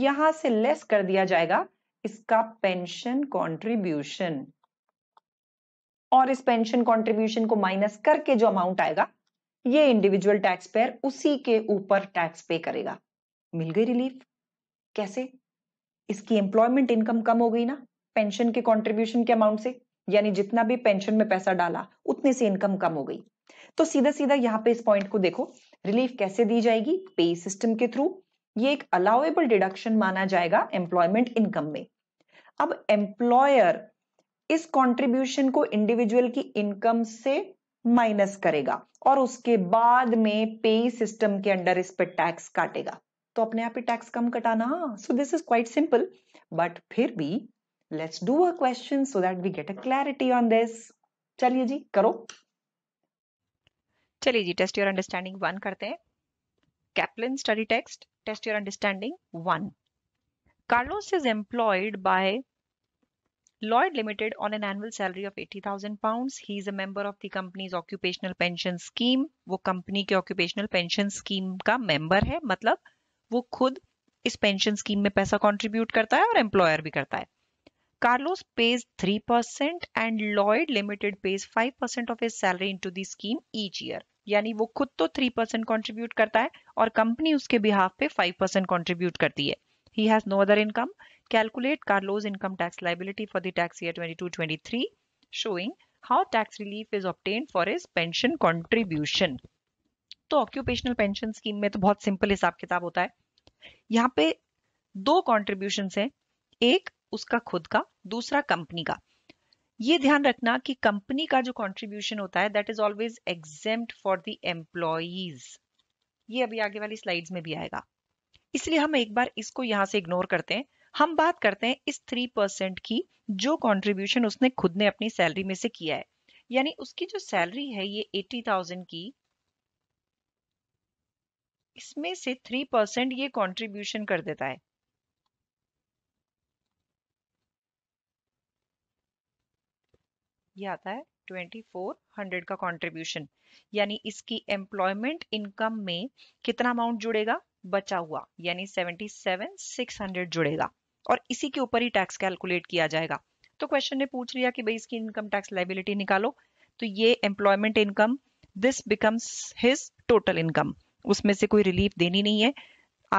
यहां से लेस कर दिया जाएगा इसका पेंशन कंट्रीब्यूशन और इस पेंशन कंट्रीब्यूशन को माइनस करके जो अमाउंट आएगा ये इंडिविजुअल टैक्स पेयर उसी के ऊपर टैक्स पे करेगा मिल गई रिलीफ कैसे इसकी एम्प्लॉयमेंट इनकम कम हो गई ना पेंशन के कंट्रीब्यूशन के अमाउंट से यानी जितना भी पेंशन में पैसा डाला उतने से इनकम कम हो गई तो सीधा सीधा यहाँ पे इस पॉइंट को देखो रिलीफ कैसे दी जाएगी पे सिस्टम के थ्रू ये एक अलाउेबल डिडक्शन माना जाएगा एम्प्लॉयमेंट इनकम में अब एम्प्लॉयर इस कॉन्ट्रीब्यूशन को इंडिविजुअल की इनकम से माइनस करेगा और उसके बाद में पे सिस्टम के अंडर इस पर टैक्स काटेगा तो अपने आप ही टैक्स कम कटाना so this is quite simple but फिर भी let's do a question so that we get a clarity on this चलिए जी करो चलिए जी टेस्ट योर अंडरस्टैंडिंग वन करते हैं Kaplan study text test your understanding one Carlos is employed by Lloyd Limited on an annual salary of 80,000 pounds. He is a member of the company's occupational pension scheme. वो company के occupational pension scheme का member है मतलब वो खुद इस pension scheme में पैसा contribute करता है और employer भी करता है Carlos pays 3% and Lloyd Limited pays 5% of his salary into the scheme each year. यानी वो खुद तो 3% कंट्रीब्यूट करता है और कंपनी उसके बिहाफ पे 5% कंट्रीब्यूट करती है he has no other income calculate Carlos income tax liability for the tax year 22-23 showing how tax relief is obtained for his pension contribution तो ऑक्यूपेशनल पेंशन स्कीम में तो बहुत सिंपल हिसाब किताब होता है यहाँ पे दो कॉन्ट्रीब्यूशन है एक उसका खुद का दूसरा कंपनी का ये ध्यान रखना कि कंपनी का जो कंट्रीब्यूशन होता है that is always exempt for the employees ये अभी आगे वाली स्लाइड्स में भी आएगा इसलिए हम एक बार इसको यहां से इग्नोर करते हैं हम बात करते हैं इस थ्री परसेंट की जो कंट्रीब्यूशन उसने खुद ने अपनी सैलरी में से किया है यानी उसकी जो सैलरी है ये एटी थाउजेंड की इसमें से थ्री परसेंट ये कॉन्ट्रीब्यूशन कर देता है ये आता है 2400 का कंट्रीब्यूशन यानी इसकी एम्प्लॉयमेंट इनकम में कितना अमाउंट जुड़ेगा बचा हुआ यानी 77,600 जुड़ेगा और इसी के ऊपर ही टैक्स कैलकुलेट किया जाएगा तो क्वेश्चन ने पूछ लिया कि भाई इसकी इनकम टैक्स लाइबिलिटी निकालो तो ये employment income this becomes his total income उसमें से कोई रिलीफ देनी नहीं है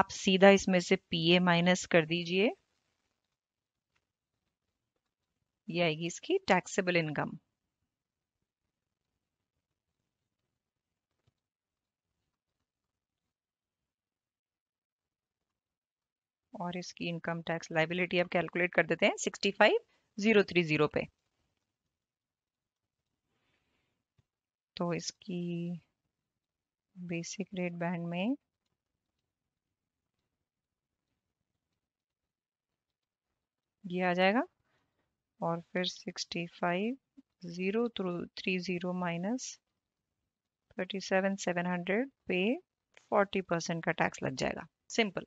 आप सीधा इसमें से पीए माइनस कर दीजिए ये आएगी इसकी टैक्सेबल इनकम और इसकी इनकम टैक्स लाइबिलिटी अब कैलकुलेट कर देते हैं sixty five zero three zero पे तो इसकी बेसिक रेट बैंड में ये आ जाएगा और फिर 65 zero three zero minus thirty seven seven hundred पे फोर्टी परसेंट का टैक्स लग जाएगा सिंपल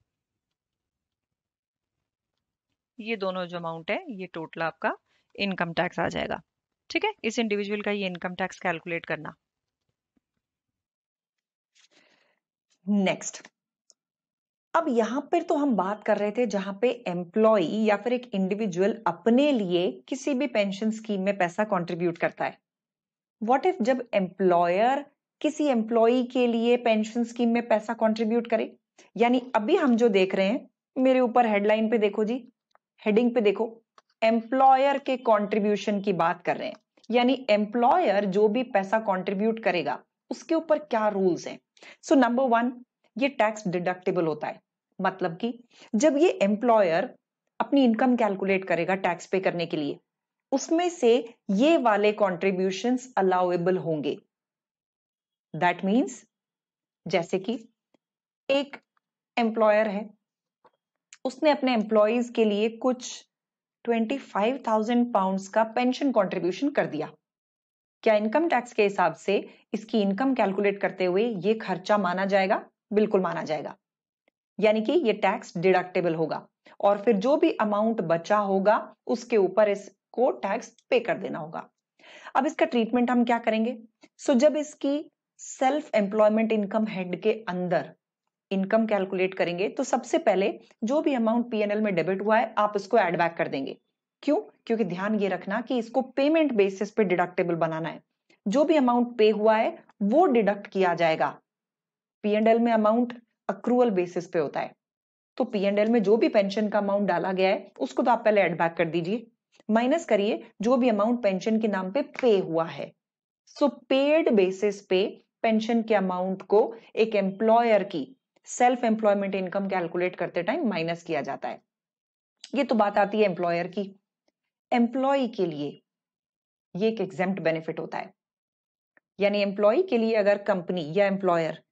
ये दोनों जो अमाउंट है ये टोटल आपका इनकम टैक्स आ जाएगा ठीक है इस इंडिविजुअल का ये इनकम टैक्स कैलकुलेट करना नेक्स्ट अब यहाँ पर तो हम बात कर रहे थे जहां पे एम्प्लॉय या फिर एक इंडिविजुअल अपने लिए किसी भी पेंशन स्कीम में पैसा कंट्रीब्यूट करता है व्हाट इफ जब एम्प्लॉयर किसी एम्प्लॉई के लिए पेंशन स्कीम में पैसा कंट्रीब्यूट करे यानी अभी हम जो देख रहे हैं मेरे ऊपर हेडलाइन पे देखो जी हेडिंग पे देखो एम्प्लॉयर के कॉन्ट्रीब्यूशन की बात कर रहे हैं यानी एम्प्लॉयर जो भी पैसा कॉन्ट्रीब्यूट करेगा उसके ऊपर क्या रूल्स हैं सो नंबर वन ये टैक्स डिडक्टेबल होता है मतलब कि जब ये एम्प्लॉयर अपनी इनकम कैलकुलेट करेगा टैक्स पे करने के लिए उसमें से ये वाले कॉन्ट्रीब्यूशन अलाउेबल होंगे दैट मीन्स जैसे कि एक एम्प्लॉयर है उसने अपने एम्प्लॉयज के लिए कुछ ट्वेंटी फाइव थाउजेंड पाउंड का पेंशन कॉन्ट्रीब्यूशन कर दिया क्या इनकम टैक्स के हिसाब से इसकी इनकम कैलकुलेट करते हुए ये खर्चा माना जाएगा बिल्कुल माना जाएगा यानी कि यह टैक्स डिडक्टेबल होगा और फिर जो भी अमाउंट बचा होगा उसके ऊपर इसको टैक्स पे कर देना होगा अब इसका ट्रीटमेंट हम क्या करेंगे सो जब इसकी सेल्फ एम्प्लॉयमेंट इनकम हेड के अंदर इनकम कैलकुलेट करेंगे तो सबसे पहले जो भी अमाउंट पीएनएल में डेबिट हुआ है आप इसको एड बैक कर देंगे क्यों क्योंकि ध्यान ये रखना कि इसको पेमेंट बेसिस पे डिडक्टेबल बनाना है जो भी अमाउंट पे हुआ है वो डिडक्ट किया जाएगा पी एंड एल में अमाउंट अक्रूअल बेसिस पे होता है तो पी एंड एल में जो भी पेंशन का अमाउंट डाला गया है उसको तो आप पहले एड बैक कर दीजिए माइनस करिए जो भी अमाउंट पेंशन के नाम पे पे हुआ है सो पेड बेसिस पे पेंशन के अमाउंट को एक एम्प्लॉयर की सेल्फ एम्प्लॉयमेंट इनकम कैलकुलेट करते टाइम माइनस किया जाता है ये तो बात आती है एम्प्लॉयर की एम्प्लॉय के लिए ये एक एग्जाम बेनिफिट होता है यानी एम्प्लॉय के लिए अगर कंपनी या एम्प्लॉयर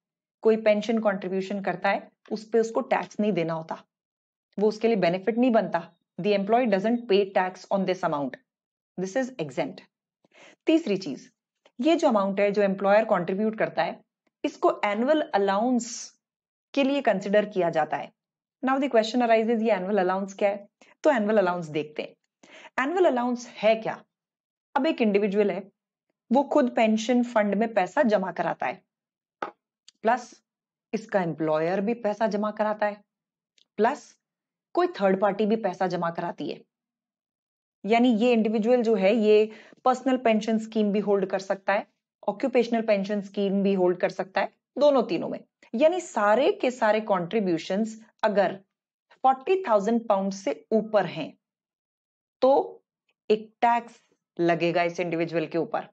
कोई पेंशन कॉन्ट्रीब्यूशन करता है उस पर उसको टैक्स नहीं देना होता वो उसके लिए बेनिफिट नहीं बनता the employee doesn't pay tax on this amount this is exempt तीसरी चीज ये जो अमाउंट है जो एम्प्लॉयर कॉन्ट्रीब्यूट करता है इसको एनुअल अलाउंस के लिए कंसिडर किया जाता है नाउ द क्वेश्चन अराइजेज ये एनुअल अलाउंस क्या है तो एनुअल अलाउंस देखते हैं एनुअल अलाउंस है क्या अब एक इंडिविजुअल है वो खुद पेंशन फंड में पैसा जमा कराता है प्लस इसका एम्प्लॉयर भी पैसा जमा कराता है प्लस कोई थर्ड पार्टी भी पैसा जमा कराती है यानी ये इंडिविजुअल जो है ये पर्सनल पेंशन स्कीम भी होल्ड कर सकता है ऑक्यूपेशनल पेंशन स्कीम भी होल्ड कर सकता है दोनों तीनों में यानी सारे के सारे कॉन्ट्रीब्यूशन अगर फोर्टी थाउजेंड पाउंड से ऊपर हैं तो एक टैक्स लगेगा इस इंडिविजुअल के ऊपर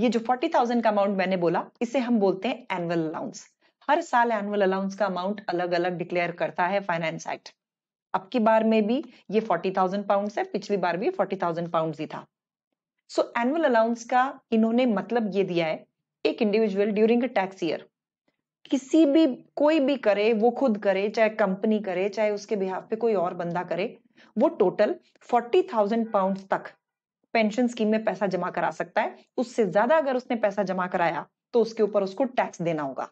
ये जो फोर्टी थाउजेंड का अमाउंट मैंने बोला इसे हम बोलते हैं एनुअल अलाउंस हर साल एनुअल अलाउंस का अमाउंट अलग अलग डिक्लेयर करता है फाइनेंस एक्ट अब की बार में भी ये फोर्टी थाउजेंड पाउंड है पिछली बार भी फोर्टी थाउजेंड पाउंड ही था सो एनुअल अलाउंस का इन्होंने मतलब ये दिया है एक individual during a tax year किसी भी कोई भी करे वो खुद करे चाहे कंपनी करे चाहे उसके बिहाफ पे कोई और बंदा करे वो टोटल फोर्टी थाउजेंड पाउंड तक पेंशन स्कीम में पैसा जमा करा सकता है उससे ज्यादा अगर उसने पैसा जमा कराया तो उसके ऊपर उसको टैक्स देना होगा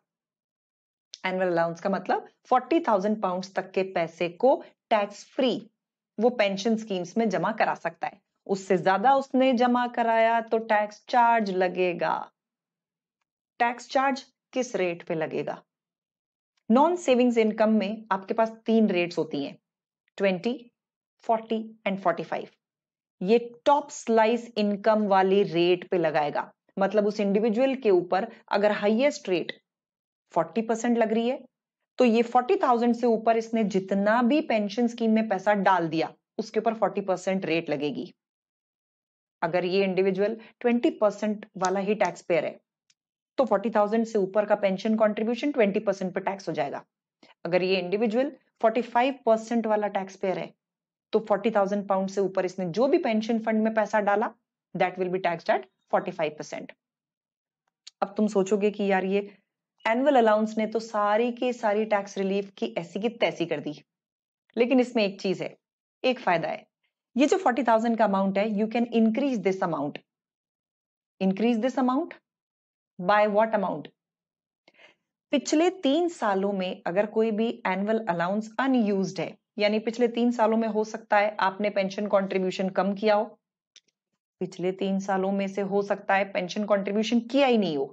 एनुअल अलाउंस का मतलब फोर्टी थाउजेंड पाउंड तक के पैसे को टैक्स फ्री वो पेंशन स्कीम्स में जमा करा सकता है उससे ज्यादा उसने जमा कराया तो टैक्स चार्ज लगेगा टैक्स चार्ज किस रेट पे लगेगा नॉन सेविंग्स इनकम में आपके पास तीन रेट्स होती हैं twenty forty and forty five ये टॉप स्लाइस इनकम वाली रेट पे लगाएगा मतलब उस इंडिविजुअल के ऊपर अगर हाईएस्ट रेट 40 परसेंट लग रही है तो ये 40,000 से ऊपर इसने जितना भी पेंशन स्कीम में पैसा डाल दिया उसके ऊपर 40 परसेंट रेट लगेगी अगर ये इंडिविजुअल 20 परसेंट वाला ही टैक्स पेयर है तो 40,000 से ऊपर का पेंशन कॉन्ट्रीब्यूशन ट्वेंटी परसेंट पर टैक्स हो जाएगा अगर ये इंडिविजुअल फोर्टी परसेंट वाला टैक्स पेयर है तो फोर्टी थाउजेंड पाउंड से ऊपर इसने जो भी पेंशन फंड में पैसा डाला that will be tax at forty five percent अब तुम सोचोगे कि यार ये एनुअल अलाउंस ने तो सारी की सारी टैक्स रिलीफ की ऐसी की तैसी कर दी लेकिन इसमें एक चीज है एक फायदा है ये जो फोर्टी थाउजेंड का अमाउंट है you can increase this amount increase this amount by what amount पिछले तीन सालों में अगर कोई भी एनुअल अलाउंस अनयूज है यानी पिछले तीन सालों में हो सकता है आपने पेंशन कंट्रीब्यूशन कम किया हो पिछले तीन सालों में से हो सकता है पेंशन कंट्रीब्यूशन किया ही नहीं हो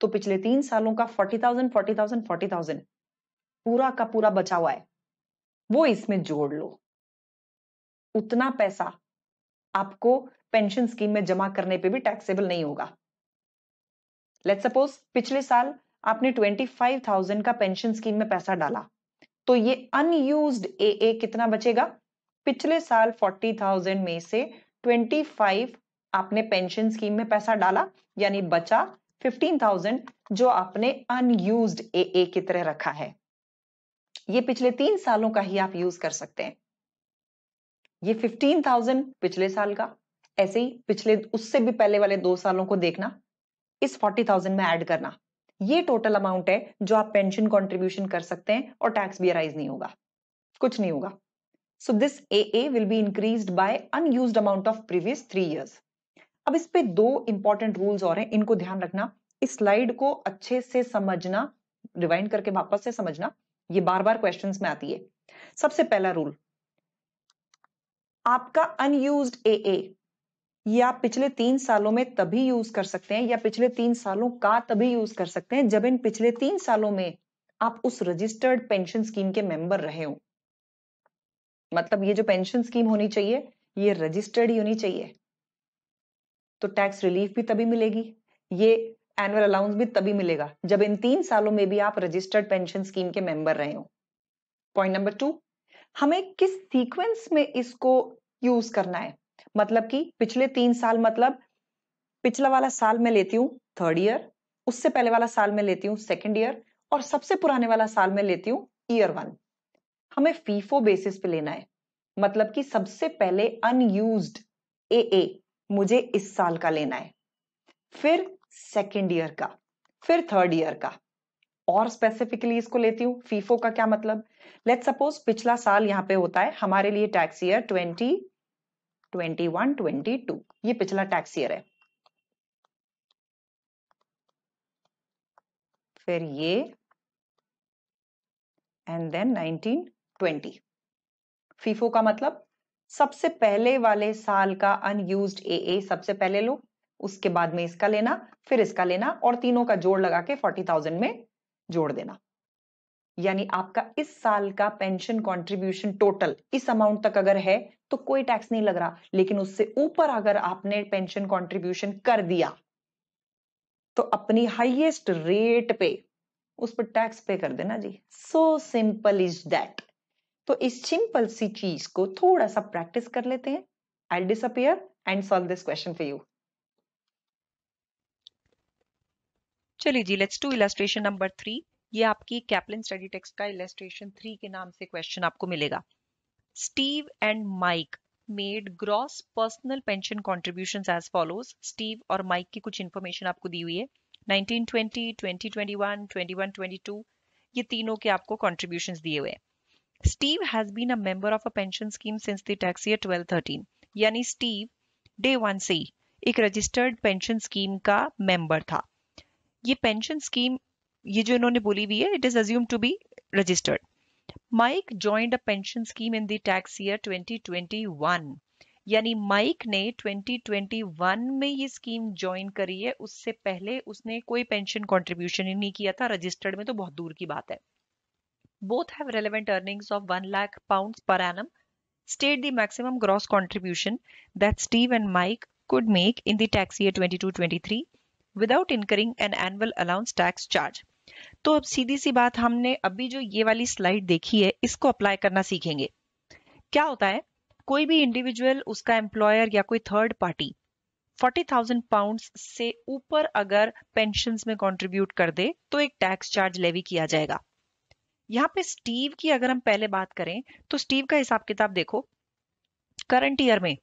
तो पिछले तीन सालों का forty thousand forty thousand forty thousand पूरा का पूरा बचा हुआ है वो इसमें जोड़ लो उतना पैसा आपको पेंशन स्कीम में जमा करने पे भी टैक्सेबल नहीं होगा लेट सपोज पिछले साल आपने ट्वेंटी फाइव थाउजेंड का पेंशन स्कीम में पैसा डाला तो ये अनयूज ए ए कितना बचेगा पिछले साल फोर्टी थाउजेंड में से ट्वेंटी फाइव आपने पेंशन स्कीम में पैसा डाला यानी बचा फिफ्टीन थाउजेंड जो आपने अनयूज ए ए की तरह रखा है ये पिछले तीन सालों का ही आप यूज कर सकते हैं ये फिफ्टीन थाउजेंड पिछले साल का ऐसे ही पिछले उससे भी पहले वाले दो सालों को देखना इस फोर्टी थाउजेंड में ऐड करना ये टोटल अमाउंट है जो आप पेंशन कॉन्ट्रीब्यूशन कर सकते हैं और टैक्स भी अराइज नहीं होगा कुछ नहीं होगा so this A A will be increase by unused amount of previous three years अब इस पे दो इंपॉर्टेंट रूल्स और हैं इनको ध्यान रखना इस स्लाइड को अच्छे से समझना रिवाइंड करके वापस से समझना ये बार बार क्वेश्चंस में आती है सबसे पहला रूल आपका अनयूज ए ए ये आप पिछले तीन सालों में तभी यूज कर सकते हैं या पिछले तीन सालों का तभी यूज कर सकते हैं जब इन पिछले तीन सालों में आप उस रजिस्टर्ड पेंशन स्कीम के मेंबर रहे हो मतलब ये जो पेंशन स्कीम होनी चाहिए ये रजिस्टर्ड ही होनी चाहिए तो टैक्स रिलीफ भी तभी मिलेगी ये एनुअल अलाउंस भी तभी मिलेगा जब इन तीन सालों में भी आप रजिस्टर्ड पेंशन स्कीम के मेंबर रहे हो पॉइंट नंबर टू हमें किस सीक्वेंस में इसको यूज करना है मतलब कि पिछले तीन साल मतलब पिछला वाला साल मैं लेती हूँ थर्ड ईयर उससे पहले वाला साल में लेती हूँ सेकेंड ईयर और सबसे पुराने वाला साल में लेती हूँ ईयर वन हमें फीफो बेसिस पे लेना है मतलब कि सबसे पहले अनयूज ए ए मुझे इस साल का लेना है फिर सेकेंड ईयर का फिर थर्ड ईयर का और स्पेसिफिकली इसको लेती हूँ फीफो का क्या मतलब लेट सपोज पिछला साल यहाँ पे होता है हमारे लिए टैक्स ईयर ट्वेंटी 21 22 ये पिछला टैक्स ईयर है फिर ये एंड देन 1920 फीफो का मतलब सबसे पहले वाले साल का अनयूज्ड ए सबसे पहले लो उसके बाद में इसका लेना फिर इसका लेना और तीनों का जोड़ लगा के 40,000 में जोड़ देना यानी आपका इस साल का पेंशन कंट्रीब्यूशन टोटल इस अमाउंट तक अगर है तो कोई टैक्स नहीं लग रहा लेकिन उससे ऊपर अगर आपने पेंशन कॉन्ट्रीब्यूशन कर दिया तो अपनी हाइएस्ट रेट पे उस पर टैक्स पे कर देना जी सो सिंपल इज दैट तो इस सिंपल सी चीज को थोड़ा सा प्रैक्टिस कर लेते हैं I disappear and solve this question for you चलिए जी let's to illustration number three ये आपकी कैपलिन स्टडी टेक्स्ट का इलेस्ट्रेशन थ्री के नाम से क्वेश्चन आपको मिलेगा Steve and Mike made gross personal pension contributions as follows. Steve और Mike की कुछ information आपको दी हुई है 1920, 2021, 2122 ये तीनों के आपको contributions दिए हुए हैं Steve has been a member of a pension scheme since the tax 1213 यानी Steve day वन से ही एक registered pension scheme का member था ये pension scheme ये जो इन्होंने बोली हुई है it is assumed to be registered Mike joined a pension scheme in the tax year 2021 यानी माइक ने 2021 में ये स्कीम ज्वाइन करी है उससे पहले उसने कोई पेंशन कंट्रीब्यूशन ही नहीं किया था रजिस्टर्ड में तो बहुत दूर की बात है both have relevant earnings of one lakh pounds per annum state the maximum gross contribution that Steve and Mike could make in the tax year 22-23 without incurring an annual allowance tax charge. तो अब सीधी सी बात हमने अभी जो ये वाली slide देखी है इसको अप्लाई करना सीखेंगे क्या होता है कोई भी इंडिविजुअल उसका एम्प्लॉयर या कोई third party forty thousand pound से ऊपर अगर पेंशन में कॉन्ट्रीब्यूट कर दे तो एक टैक्स चार्ज लेवी किया जाएगा यहाँ पे स्टीव की अगर हम पहले बात करें तो स्टीव का हिसाब किताब देखो करंट ईयर में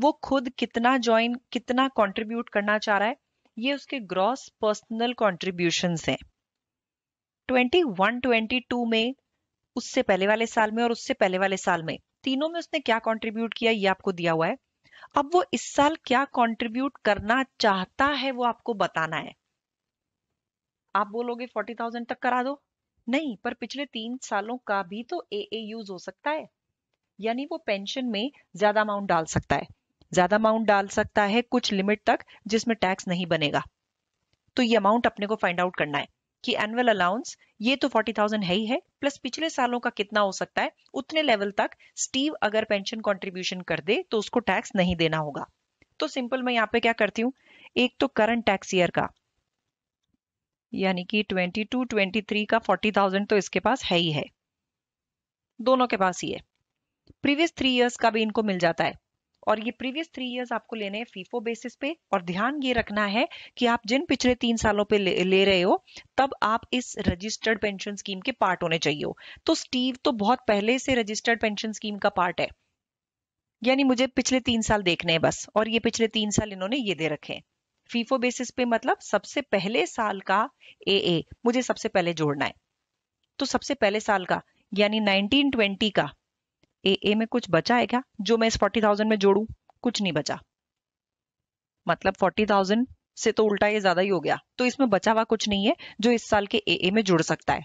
वो खुद कितना ज्वाइन कितना कंट्रीब्यूट करना चाह रहा है ये उसके ग्रॉस पर्सनल कॉन्ट्रीब्यूशन हैं 21-22 में उससे पहले वाले साल में और उससे पहले वाले साल में तीनों में उसने क्या कंट्रीब्यूट किया ये आपको दिया हुआ है अब वो इस साल क्या कंट्रीब्यूट करना चाहता है वो आपको बताना है आप बोलोगे फोर्टी थाउजेंड तक करा दो नहीं पर पिछले तीन सालों का भी तो ए ए यूज हो सकता है यानी वो पेंशन में ज्यादा अमाउंट डाल सकता है ज्यादा अमाउंट डाल सकता है कुछ लिमिट तक जिसमें टैक्स नहीं बनेगा तो ये अमाउंट अपने को फाइंड आउट करना है कि एनुअल अलाउंस ये तो 40,000 है ही है प्लस पिछले सालों का कितना हो सकता है उतने लेवल तक स्टीव अगर पेंशन कंट्रीब्यूशन कर दे तो उसको टैक्स नहीं देना होगा तो सिंपल मैं यहाँ पे क्या करती हूँ एक तो करंट टैक्स ईयर का यानी कि 22, 23 का 40,000 तो इसके पास है ही है दोनों के पास ही है प्रीवियस थ्री ईयर्स का भी इनको मिल जाता है और ये प्रीवियस थ्री इयर्स आपको लेने हैं फीफो बेसिस पे और ध्यान ये रखना है कि आप जिन पिछले तीन सालों पे ले, ले रहे हो तब आप इस रजिस्टर्ड पेंशन स्कीम के पार्ट होने चाहिए हो तो स्टीव तो बहुत पहले से रजिस्टर्ड पेंशन स्कीम का पार्ट है यानी मुझे पिछले तीन साल देखने हैं बस और ये पिछले तीन साल इन्होंने ये दे रखे हैं फीफो बेसिस पे मतलब सबसे पहले साल का ए ए मुझे सबसे पहले जोड़ना है तो सबसे पहले साल का यानी 1920 का ए ए में कुछ बचा है क्या जो मैं इस फोर्टी थाउजेंड में जोड़ू कुछ नहीं बचा मतलब फोर्टी थाउजेंड से तो उल्टा ये ज्यादा ही हो गया तो इसमें बचा हुआ कुछ नहीं है जो इस साल के ए ए में जुड़ सकता है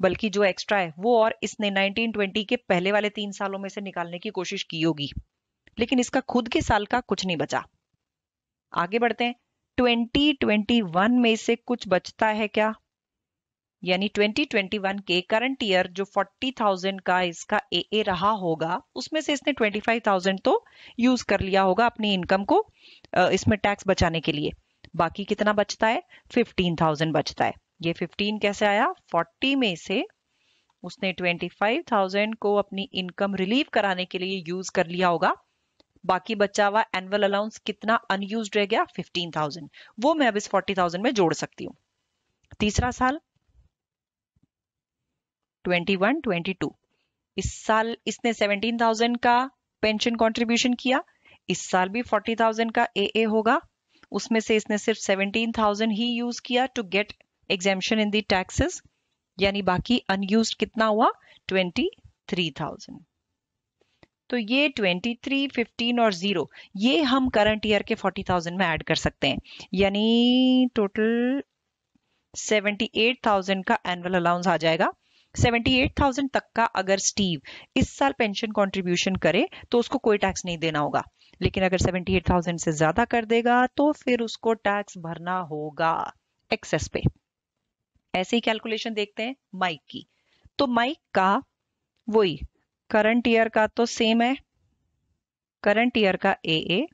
बल्कि जो एक्स्ट्रा है वो और इसने 1920 के पहले वाले तीन सालों में से निकालने की कोशिश की होगी लेकिन इसका खुद के साल का कुछ नहीं बचा आगे बढ़ते हैं 2021 में से कुछ बचता है क्या यानी 2021 के करंट ईयर जो 40,000 का इसका ए रहा होगा उसमें से इसने 25,000 तो यूज कर लिया होगा अपनी इनकम को इसमें टैक्स बचाने के लिए बाकी कितना बचता है 15,000 बचता है ये 15 कैसे आया 40 में से उसने 25,000 को अपनी इनकम रिलीव कराने के लिए यूज कर लिया होगा बाकी बचा हुआ एनुअल अलाउंस कितना अनयूज रह गया 15,000 वो मैं अब इस 40,000 में जोड़ सकती हूँ तीसरा साल 21, 22 इस साल इसने 17,000 का पेंशन कंट्रीब्यूशन किया इस साल भी 40,000 का एए होगा उसमें से इसने सिर्फ 17,000 ही यूज किया to get exemption in the taxes यानी बाकी अनयूज कितना हुआ 23,000 तो ये 23, 15 और 0 ये हम करंट ईयर के 40,000 में ऐड कर सकते हैं यानी टोटल 78,000 का एनुअल अलाउंस आ जाएगा 78,000 तक का अगर स्टीव इस साल पेंशन कंट्रीब्यूशन करे तो उसको कोई टैक्स नहीं देना होगा लेकिन अगर 78,000 से ज्यादा कर देगा तो फिर उसको टैक्स भरना होगा एक्सेस पे ऐसे ही कैलकुलेशन देखते हैं माइक की तो माइक का वही करंट ईयर का तो सेम है करंट ईयर का ए ए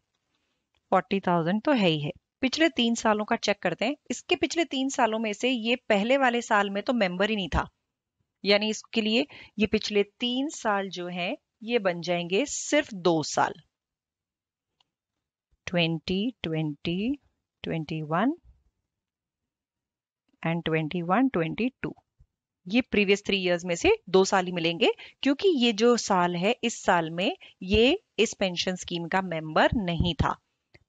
फोर्टी थाउजेंड तो है ही है पिछले तीन सालों का चेक करते हैं इसके पिछले तीन सालों में से ये पहले वाले साल में तो मेंबर ही नहीं था यानी इसके लिए ये पिछले तीन साल जो है ये बन जाएंगे सिर्फ दो साल ट्वेंटी ट्वेंटी 21 एंड 21, 22 ये प्रीवियस थ्री इयर्स में से दो साल ही मिलेंगे क्योंकि ये जो साल है इस साल में ये इस पेंशन स्कीम का मेंबर नहीं था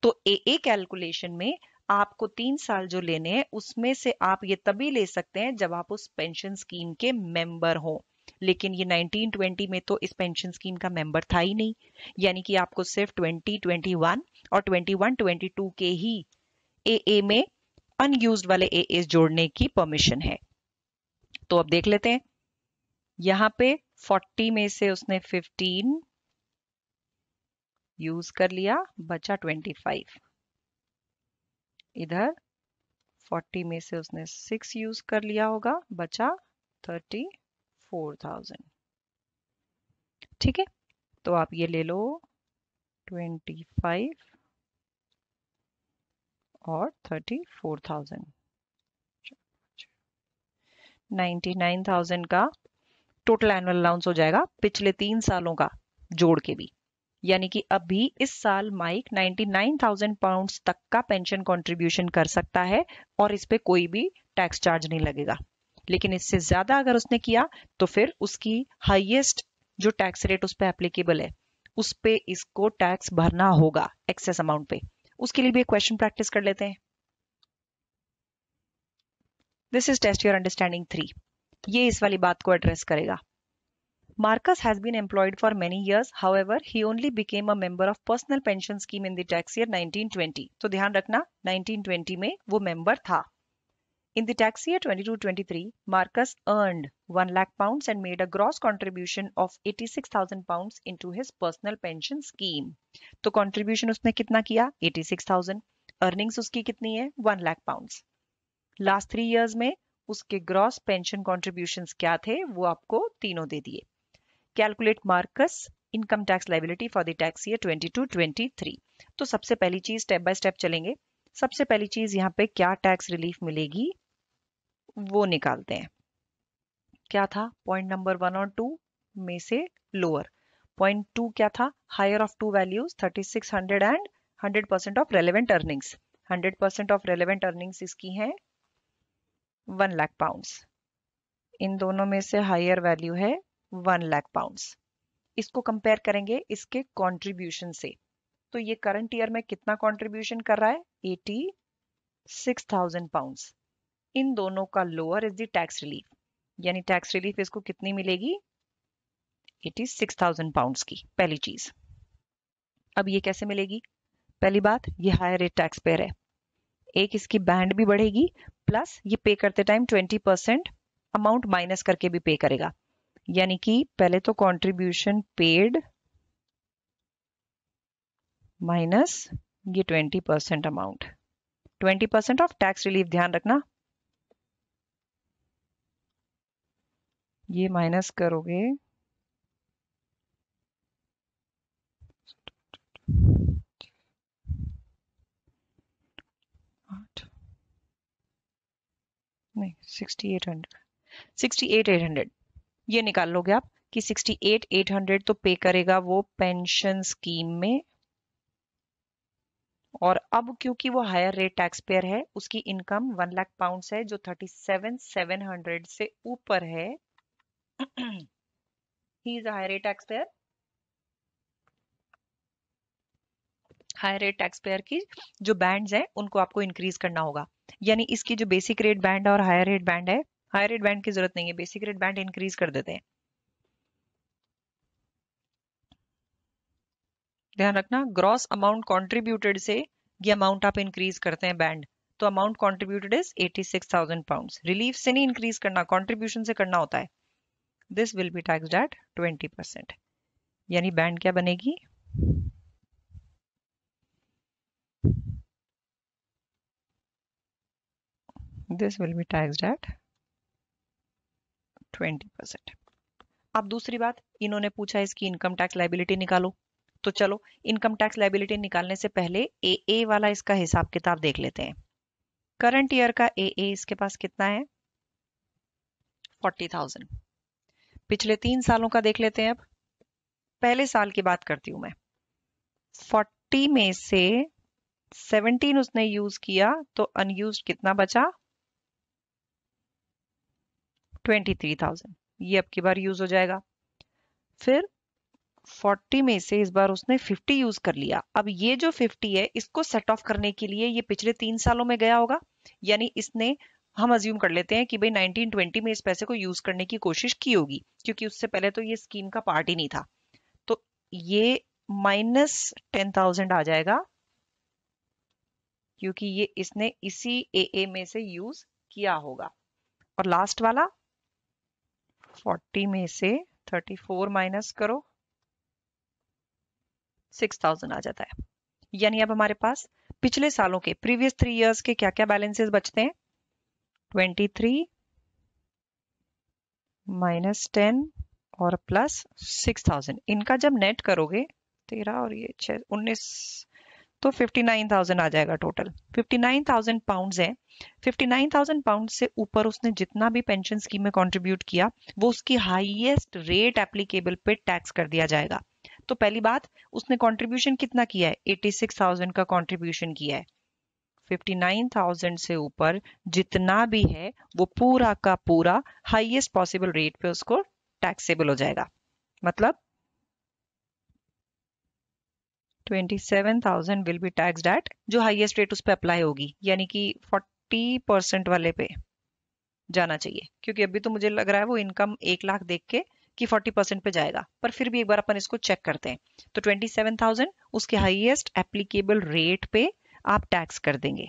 तो ए ए कैलकुलेशन में आपको तीन साल जो लेने हैं उसमें से आप ये तभी ले सकते हैं जब आप उस पेंशन स्कीम के मेंबर हो लेकिन ये 1920 में तो इस पेंशन स्कीम का मेंबर था ही नहीं यानी कि आपको सिर्फ 2021 और 21 22 के ही ए में अनयूज वाले ए जोड़ने की परमिशन है तो अब देख लेते हैं यहाँ पे 40 में से उसने 15 यूज कर लिया बचा 25 इधर 40 में से उसने 6 यूज कर लिया होगा बचा 34,000 ठीक है तो आप ये ले लो 25 और 34,000 99,000 का टोटल एनुअल अलाउंस हो जाएगा पिछले तीन सालों का जोड़ के भी यानी कि अभी इस साल माइक 99,000 पाउंड्स तक का पेंशन कंट्रीब्यूशन कर सकता है और इस पे कोई भी टैक्स चार्ज नहीं लगेगा लेकिन इससे ज्यादा अगर उसने किया तो फिर उसकी हाइएस्ट जो टैक्स रेट उस पर एप्लीकेबल है उस पर इसको टैक्स भरना होगा एक्सेस अमाउंट पे उसके लिए भी एक क्वेश्चन प्रैक्टिस कर लेते हैं this is test your understanding three ये इस वाली बात को एड्रेस करेगा Marcus has been employed for many years. However, he only became a member of personal pension scheme in the tax year 1920. So, ध्यान रखना 1920 में वो member था. In the tax year 22-23, Marcus earned 1 lakh pounds and made a gross contribution of 86,000 pounds into his personal pension scheme. तो contribution उसने कितना किया? 86,000. Earnings उसकी कितनी है? 1 lakh pounds. Last three years में उसके gross pension contributions क्या थे? वो आपको तीनों दे दिए. Calculate Marcus income tax liability for the tax year 22-23 तो सबसे पहली चीज स्टेप बाय स्टेप चलेंगे सबसे पहली चीज यहाँ पे क्या टैक्स रिलीफ मिलेगी वो निकालते हैं क्या था पॉइंट नंबर वन और टू में से लोअर पॉइंट टू क्या था higher of two values thirty six hundred and hundred percent of relevant earnings hundred percent of relevant earnings इसकी हैं वन लाख पाउंड इन दोनों में से हायर वैल्यू है वन लाख पाउंड्स इसको कंपेयर करेंगे इसके कॉन्ट्रीब्यूशन से तो ये करंट ईयर में कितना कॉन्ट्रीब्यूशन कर रहा है एटी सिक्स थाउजेंड पाउंड इन दोनों का lower is the tax relief यानी टैक्स रिलीफ इसको कितनी मिलेगी एटी सिक्स थाउजेंड पाउंड की पहली चीज अब ये कैसे मिलेगी पहली बात ये हायर रेट टैक्स पेयर है एक इसकी बैंड भी बढ़ेगी प्लस ये पे करते time twenty percent amount minus करके भी पे करेगा यानी कि पहले तो कंट्रीब्यूशन पेड माइनस ये twenty percent amount twenty percent of tax relief ध्यान रखना ये माइनस करोगे नहीं sixty eight hundred sixty eight eight hundred ये निकाल लोगे आप कि 800 तो पे करेगा वो पेंशन स्कीम में और अब क्योंकि वो हायर रेट टैक्स पेयर है उसकी इनकम वन लाख पाउंड है जो थर्टी सेवन सेवन हंड्रेड से ऊपर है he is higher rate tax payer higher rate tax payer की जो बैंड्स हैं उनको आपको इंक्रीज करना होगा यानी इसकी जो बेसिक रेट बैंड और हायर रेट बैंड है हाई रेट बैंड की जरूरत नहीं है बेसिक रेट बैंड इंक्रीज कर देते हैं ध्यान रखना ग्रॉस अमाउंट कॉन्ट्रीब्यूटेड से ये अमाउंट आप इंक्रीज करते हैं बैंड तो amount contributed is eighty six thousand pound relief से नहीं इंक्रीज करना कॉन्ट्रीब्यूशन से करना होता है this will be tax at twenty percent यानी बैंड क्या बनेगी this will be tax at twenty percent अब दूसरी बात इन्होंने पूछा इसकी इनकम टैक्स लाइबिलिटी निकालो तो चलो इनकम टैक्स लाइबिलिटी निकालने से पहले ए ए वाला इसका हिसाब किताब देख लेते हैं करंट ईयर का ए ए इसके पास कितना है फोर्टी थाउजेंड पिछले तीन सालों का देख लेते हैं अब पहले साल की बात करती हूं मैं फोर्टी में से सेवनटीन उसने यूज किया तो अनयूज कितना बचा 23,000 ये अब की बार यूज हो जाएगा फिर 40 में से इस बार उसने 50 यूज कर लिया अब ये जो 50 है इसको सेट ऑफ करने के लिए ये पिछले तीन सालों में गया होगा यानी इसने हम अज्यूम कर लेते हैं कि भाई 1920 में इस पैसे को यूज करने की कोशिश की होगी क्योंकि उससे पहले तो ये स्कीम का पार्ट ही नहीं था तो ये माइनस टेन थाउजेंड आ जाएगा क्योंकि ये इसने इसी ए में से यूज किया होगा और लास्ट वाला 40 में से 34 माइनस करो 6000 आ जाता है यानी अब हमारे पास पिछले सालों के प्रीवियस थ्री इयर्स के क्या क्या बैलेंसेस बचते हैं 23 माइनस टेन और प्लस 6000 इनका जब नेट करोगे तेरह और ये छह उन्नीस तो 59,000 आ जाएगा टोटल 59,000 पाउंड्स है 59,000 पाउंड से ऊपर उसने जितना भी पेंशन स्कीम में कंट्रीब्यूट किया वो उसकी हाईएस्ट रेट एप्लीकेबल पे टैक्स कर दिया जाएगा तो पहली बात उसने कंट्रीब्यूशन कितना किया है 86,000 का कंट्रीब्यूशन किया है 59,000 से ऊपर जितना भी है वो पूरा का पूरा हाईएस्ट पॉसिबल रेट पे उसको टैक्सेबल हो जाएगा मतलब 27,000 will be taxed at जो highest rate उस पर अप्लाई होगी यानी कि 40 परसेंट वाले पे जाना चाहिए क्योंकि अभी तो मुझे लग रहा है वो इनकम एक लाख देख के कि 40 परसेंट पे जाएगा पर फिर भी एक बार अपन इसको चेक करते हैं तो 27,000 उसके हाईएस्ट एप्लीकेबल रेट पे आप टैक्स कर देंगे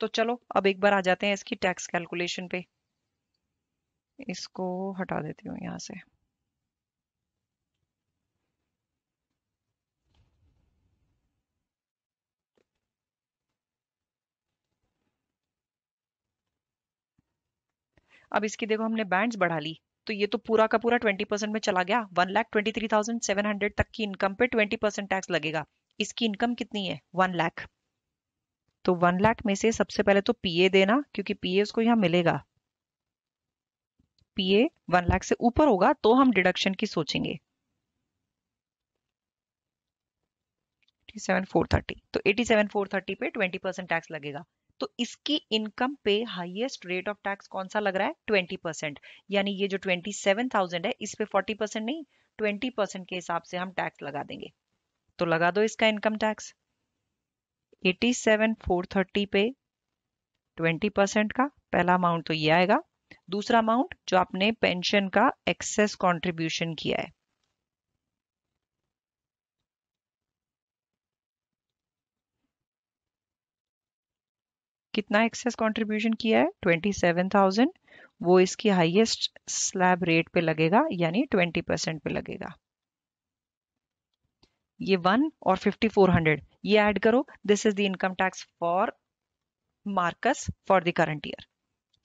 तो चलो अब एक बार आ जाते हैं इसकी टैक्स कैलकुलेशन पे इसको हटा देती हूँ यहाँ से अब इसकी देखो हमने बैंड्स बढ़ा ली तो ये तो पूरा का पूरा ट्वेंटी परसेंट में चला गया one lakh twenty three thousand seven hundred तक की इनकम पे ट्वेंटी परसेंट टैक्स लगेगा इसकी इनकम कितनी है वन लाख तो वन लाख में से सबसे पहले तो पीए देना क्योंकि पीए उसको यहाँ मिलेगा पीए वन लाख से ऊपर होगा तो हम डिडक्शन की सोचेंगे सेवन फोर थर्टी तो एटी सेवन फोर थर्टी पे ट्वेंटी परसेंट टैक्स लगेगा तो इसकी इनकम पे हाईएस्ट रेट ऑफ टैक्स कौन सा लग रहा है ट्वेंटी परसेंट यानी ये जो ट्वेंटी सेवन थाउजेंड है इस पे फोर्टी परसेंट नहीं ट्वेंटी परसेंट के हिसाब से हम टैक्स लगा देंगे तो लगा दो इसका income tax eighty seven four thirty पे ट्वेंटी परसेंट का पहला अमाउंट तो ये आएगा दूसरा अमाउंट जो आपने पेंशन का एक्सेस कॉन्ट्रीब्यूशन किया है कितना एक्सेस कंट्रीब्यूशन किया है 27,000 वो इसकी हाईएस्ट स्लैब रेट पे लगेगा यानी 20 परसेंट पे लगेगा ये वन और 5400 ये ऐड करो this is the income tax for Marcus for the current year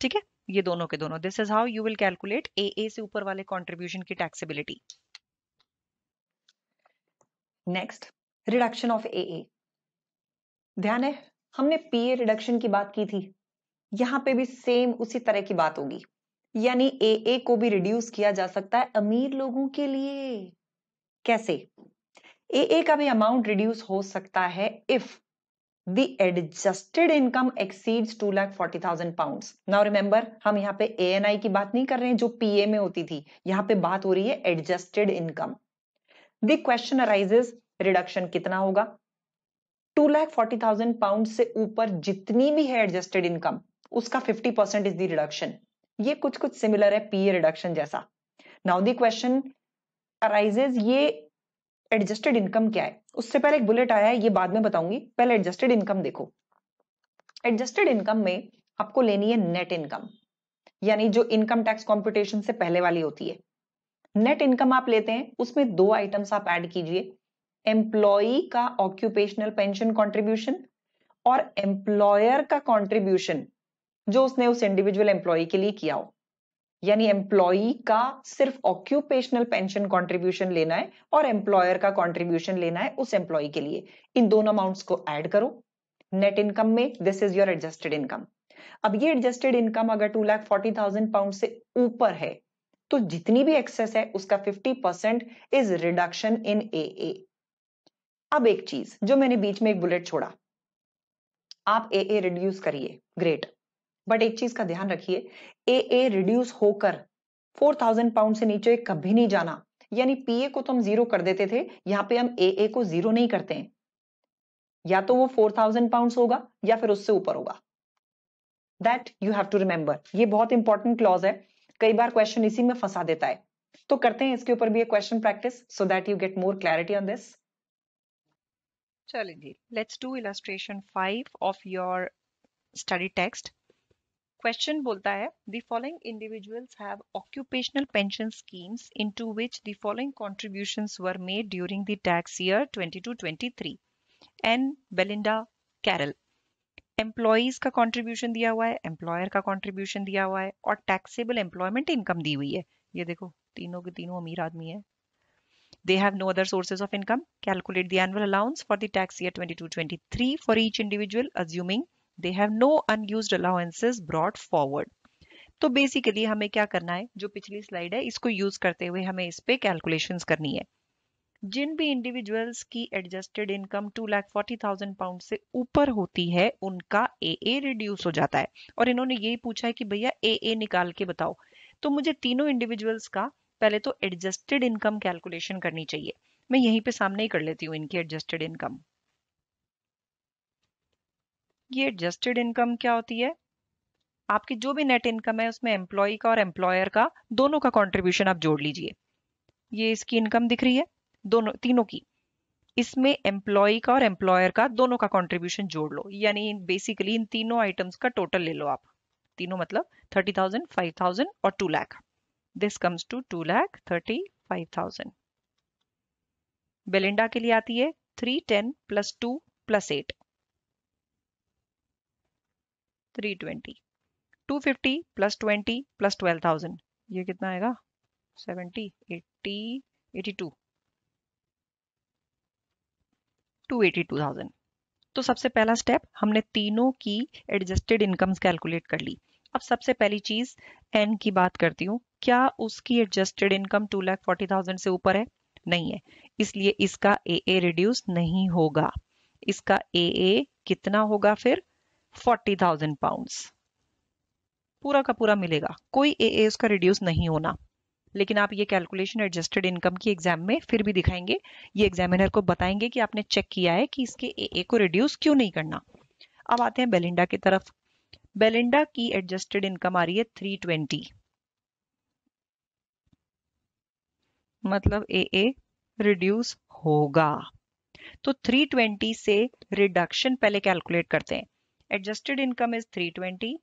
ठीक है ये दोनों के दोनों this is how you will calculate A A से ऊपर वाले कंट्रीब्यूशन की taxability next reduction of A ध्यान है हमने पीए रिडक्शन की बात की थी यहां पे भी सेम उसी तरह की बात होगी यानी ए ए को भी रिड्यूस किया जा सकता है अमीर लोगों के लिए कैसे ए ए का भी अमाउंट रिड्यूस हो सकता है if the adjusted income exceeds two lakh forty thousand pound now remember हम यहाँ पे ए एन आई की बात नहीं कर रहे हैं जो पीए में होती थी यहां पे बात हो रही है adjusted income the question arises reduction कितना होगा two lakh forty thousand pound से ऊपर जितनी भी है एडजस्टेड इनकम उसका fifty percent is the reduction ये कुछ कुछ सिमिलर है पीए रिडक्शन e जैसा नाउ द क्वेश्चन अराइजेज ये एडजस्टेड इनकम क्या है उससे पहले एक बुलेट आया है ये बाद में बताऊंगी पहले एडजस्टेड इनकम देखो एडजस्टेड इनकम में आपको लेनी है नेट इनकम यानी जो इनकम टैक्स कॉम्पिटिशन से पहले वाली होती है नेट इनकम आप लेते हैं उसमें दो आइटम्स आप ऐड कीजिए एम्प्लॉई का ऑक्यूपेशनल पेंशन कॉन्ट्रीब्यूशन और एम्प्लॉयर का कॉन्ट्रीब्यूशन जो उसने उस इंडिविजुअल एम्प्लॉय के लिए किया हो यानी एम्प्लॉई का सिर्फ ऑक्यूपेशनल पेंशन कॉन्ट्रीब्यूशन लेना है और एम्प्लॉयर का कॉन्ट्रीब्यूशन लेना है उस एम्प्लॉय के लिए इन दोनों अमाउंट्स को ऐड करो नेट इनकम में this is your adjusted income अब ये एडजस्टेड इनकम अगर two lakh forty thousand pound से ऊपर है तो जितनी भी एक्सेस है उसका fifty percent is reduction in A अब एक चीज जो मैंने बीच में एक बुलेट छोड़ा आप ए ए रिड्यूस करिए ग्रेट बट एक चीज का ध्यान रखिए ए ए रिड्यूस होकर 4000 पाउंड से नीचे कभी नहीं जाना यानी पीए को तो हम जीरो कर देते थे यहां पे हम ए ए को जीरो नहीं करते हैं या तो वो 4000 पाउंड्स होगा या फिर उससे ऊपर होगा that you have to remember ये बहुत इंपॉर्टेंट क्लॉज है कई बार क्वेश्चन इसी में फंसा देता है तो करते हैं इसके ऊपर भी एक question practice so that you get more clarity on this चलें जी let's do illustration five of your study text question बोलता है the following individuals have occupational pension schemes into which the following contributions were made during the tax year 22-23 Ann Belinda Carol employees का contribution दिया हुआ है employer का contribution दिया हुआ है और टैक्सेबल एम्प्लॉयमेंट इनकम दी हुई है ये देखो तीनों के तीनों अमीर आदमी है they have no other sources of income, calculate the annual allowance for the tax year 22-23 for each individual assuming they have no unused allowances brought forward. तो बेसिकली हमें क्या करना है जो पिछली स्लाइड है इसको यूज करते हुए हमें इस पे कैलकुलेशंस करनी है जिन भी इंडिविजुअल्स की adjusted income two lakh forty thousand pound से ऊपर होती है उनका ए ए रिड्यूस हो जाता है और इन्होंने यही पूछा है कि भैया ए ए निकाल के बताओ तो मुझे तीनों इंडिविजुअल्स का पहले तो एडजस्टेड इनकम कैलकुलेशन करनी चाहिए मैं यहीं पे सामने ही कर लेती हूँ इनकी एडजस्टेड इनकम ये एडजस्टेड इनकम क्या होती है आपकी जो भी नेट इनकम है उसमें एम्प्लॉय का और एम्प्लॉयर का दोनों का कॉन्ट्रीब्यूशन आप जोड़ लीजिए ये इसकी इनकम दिख रही है दोनों तीनों की इसमें एम्प्लॉय का और एम्प्लॉयर का दोनों का कॉन्ट्रीब्यूशन जोड़ लो यानी बेसिकली इन तीनों आइटम्स का टोटल ले लो आप तीनों मतलब थर्टी थाउजेंड फाइव थाउजेंड और two lakh this comes to two lakh thirty five thousand Belinda के लिए आती है three ten plus two plus eight three twenty two fifty plus twenty plus twelve thousand ये कितना आएगा seventy eighty eighty two two eighty two thousand तो सबसे पहला स्टेप हमने तीनों की एडजस्टेड इनकम्स कैलकुलेट कर ली अब सबसे पहली चीज एन की बात करती हूँ क्या उसकी adjusted income two lakh forty thousand से ऊपर है नहीं है इसलिए इसका ए ए रिड्यूस नहीं होगा इसका ए ए कितना होगा फिर फोर्टी थाउजेंड पाउंड पूरा का पूरा मिलेगा कोई ए ए उसका रिड्यूस नहीं होना लेकिन आप ये कैलकुलेशन एडजस्टेड इनकम की एग्जाम में फिर भी दिखाएंगे ये एग्जामिनर को बताएंगे कि आपने चेक किया है कि इसके ए ए को रिड्यूस क्यों नहीं करना अब आते हैं बेलिंडा की तरफ बेलिंडा की एडजस्टेड इनकम आ रही है थ्री ट्वेंटी मतलब ए ए रिड्यूस होगा तो 320 से रिडक्शन पहले कैलकुलेट करते हैं adjusted income is 320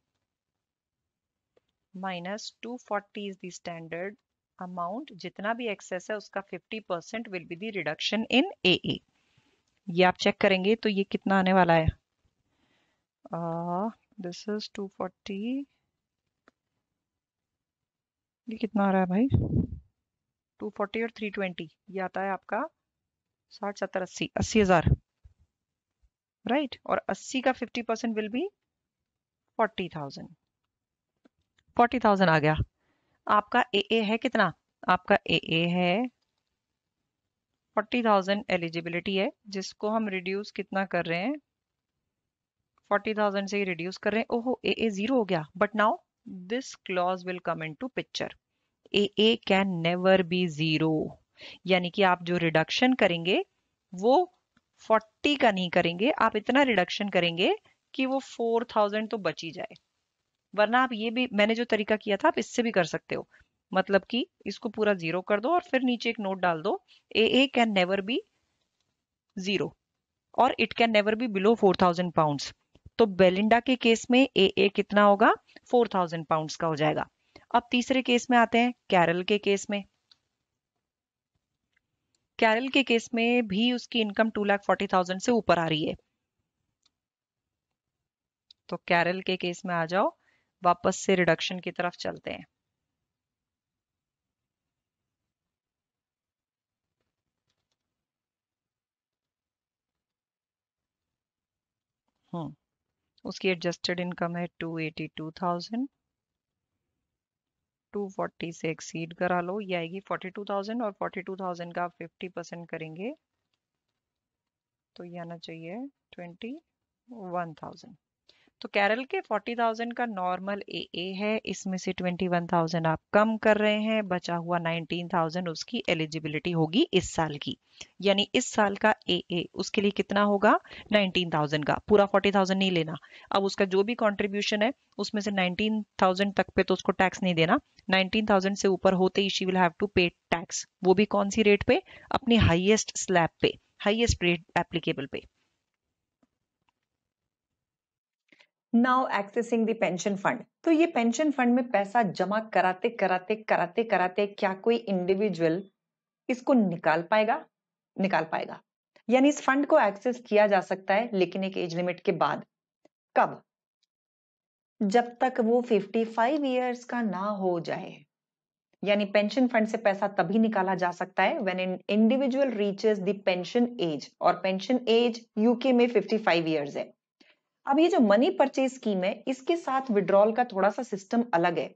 minus forty is the standard amount जितना भी एक्सेस है उसका 50 percent will be the reduction in A ये आप चेक करेंगे तो ये कितना आने वाला है uh, दिस इज फोर्टी ये कितना आ रहा है भाई टू फोर्टी और थ्री ट्वेंटी ये आता है आपका साठ सत्तर अस्सी अस्सी हजार राइट और अस्सी का fifty percent will be forty thousand forty thousand आ गया आपका ए ए है कितना आपका ए ए है फोर्टी थाउजेंड एलिजिबिलिटी है जिसको हम रिड्यूस कितना कर रहे हैं फोर्टी थाउजेंड से ही रिड्यूस कर रहे हैं ओहो ए ए जीरो हो गया but now this clause will come in to picture A A can never be zero यानी कि आप जो रिडक्शन करेंगे वो 40 का नहीं करेंगे आप इतना रिडक्शन करेंगे कि वो 4000 तो बची जाए वरना आप ये भी मैंने जो तरीका किया था आप इससे भी कर सकते हो मतलब कि इसको पूरा जीरो कर दो और फिर नीचे एक नोट डाल दो A A can never be zero और it can never be below four thousand pounds तो बेलिंडा के केस में ए ए कितना होगा फोर थाउजेंड पाउंड का हो जाएगा अब तीसरे केस में आते हैं कैरल के केस में कैरल के केस में भी उसकी income two lakh forty thousand से ऊपर आ रही है तो कैरल के केस में आ जाओ वापस से रिडक्शन की तरफ चलते हैं हम्म उसकी एडजस्टेड इनकम है two eighty two thousand two forty से एक्सीड करा लो ये आएगी फोर्टी टू थाउजेंड और फोर्टी टू थाउजेंड का आप फिफ्टी परसेंट करेंगे तो ये आना चाहिए ट्वेंटी वन थाउजेंड तो कैरल के 40,000 का नॉर्मल ए ए है इसमें से 21,000 आप कम कर रहे हैं बचा हुआ 19,000 उसकी एलिजिबिलिटी होगी इस साल की यानी इस साल का ए ए उसके लिए कितना होगा 19,000 का पूरा 40,000 नहीं लेना अब उसका जो भी कॉन्ट्रीब्यूशन है उसमें से 19,000 तक पे तो उसको टैक्स नहीं देना 19,000 से ऊपर होते ही she will have to pay tax वो भी कौन सी रेट पे अपनी हाइएस्ट स्लैब पे हाइएस्ट रेट एप्लीकेबल पे now accessing the pension fund तो ये पेंशन फंड में पैसा जमा कराते कराते कराते कराते क्या कोई इंडिविजुअल इसको निकाल पाएगा निकाल पाएगा यानी इस फंड को एक्सेस किया जा सकता है लेकिन एक एज लिमिट के बाद कब जब तक वो 55 इयर्स का ना हो जाए यानी पेंशन फंड से पैसा तभी निकाला जा सकता है when an individual reaches the pension age और पेंशन एज यूके में 55 इयर्स है अब ये जो मनी परचेज स्कीम है इसके साथ विड्रॉल का थोड़ा सा सिस्टम अलग है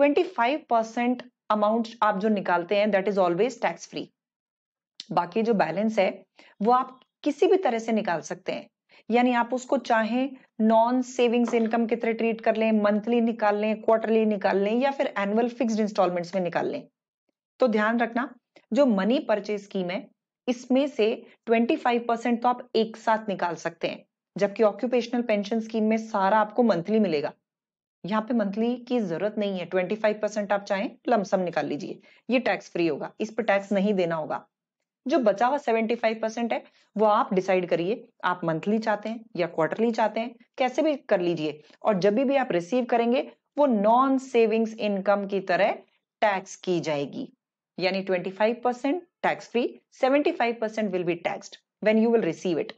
25 परसेंट अमाउंट आप जो निकालते हैं that is always tax free बाकी जो बैलेंस है वो आप किसी भी तरह से निकाल सकते हैं यानी आप उसको चाहे नॉन सेविंग्स इनकम की तरह ट्रीट कर लें मंथली निकाल लें क्वार्टरली निकाल लें या फिर एनुअल फिक्स्ड इंस्टॉलमेंट्स में निकाल लें तो ध्यान रखना जो मनी परचेज स्कीम है इसमें से 25 परसेंट तो आप एक साथ निकाल सकते हैं जबकि ऑक्यूपेशनल पेंशन स्कीम में सारा आपको मंथली मिलेगा यहाँ पे मंथली की जरूरत नहीं है 25 परसेंट आप चाहें लमसम निकाल लीजिए ये टैक्स फ्री होगा इस पर टैक्स नहीं देना होगा जो बचा हुआ 75 परसेंट है वो आप डिसाइड करिए आप मंथली चाहते हैं या क्वार्टरली चाहते हैं कैसे भी कर लीजिए और जब भी आप रिसीव करेंगे वो नॉन सेविंग्स इनकम की तरह टैक्स की जाएगी यानी five percent tax free five percent will be tax when you will receive it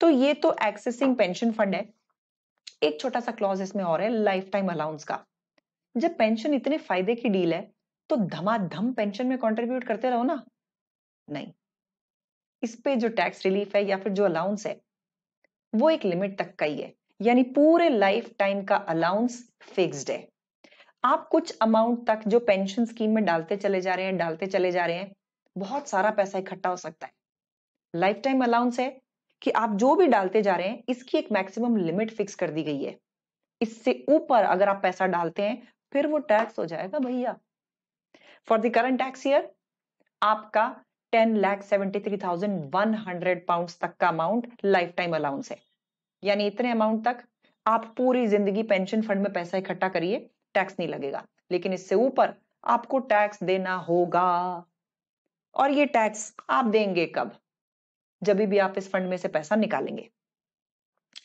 तो ये तो एक्सेसिंग पेंशन फंड है एक छोटा सा क्लॉज इसमें और है लाइफ टाइम अलाउंस का जब पेंशन इतने फायदे की डील है तो धमाधम पेंशन में कंट्रीब्यूट करते रहो ना नहीं इस पे जो टैक्स रिलीफ है या फिर जो अलाउंस है वो एक लिमिट तक का ही है यानी पूरे लाइफ टाइम का अलाउंस फिक्स्ड है आप कुछ अमाउंट तक जो पेंशन स्कीम में डालते चले जा रहे हैं डालते चले जा रहे हैं बहुत सारा पैसा इकट्ठा हो सकता है लाइफ टाइम अलाउंस है कि आप जो भी डालते जा रहे हैं इसकी एक मैक्सिमम लिमिट फिक्स कर दी गई है इससे ऊपर अगर आप पैसा डालते हैं फिर वो टैक्स हो जाएगा भैया for the current tax year आपका ten lakh seventy three thousand one hundred pound तक का अमाउंट लाइफ टाइम अलाउंस है यानी इतने अमाउंट तक आप पूरी जिंदगी पेंशन फंड में पैसा इकट्ठा करिए टैक्स नहीं लगेगा लेकिन इससे ऊपर आपको टैक्स देना होगा और ये टैक्स आप देंगे कब जब भी आप इस फंड में से पैसा निकालेंगे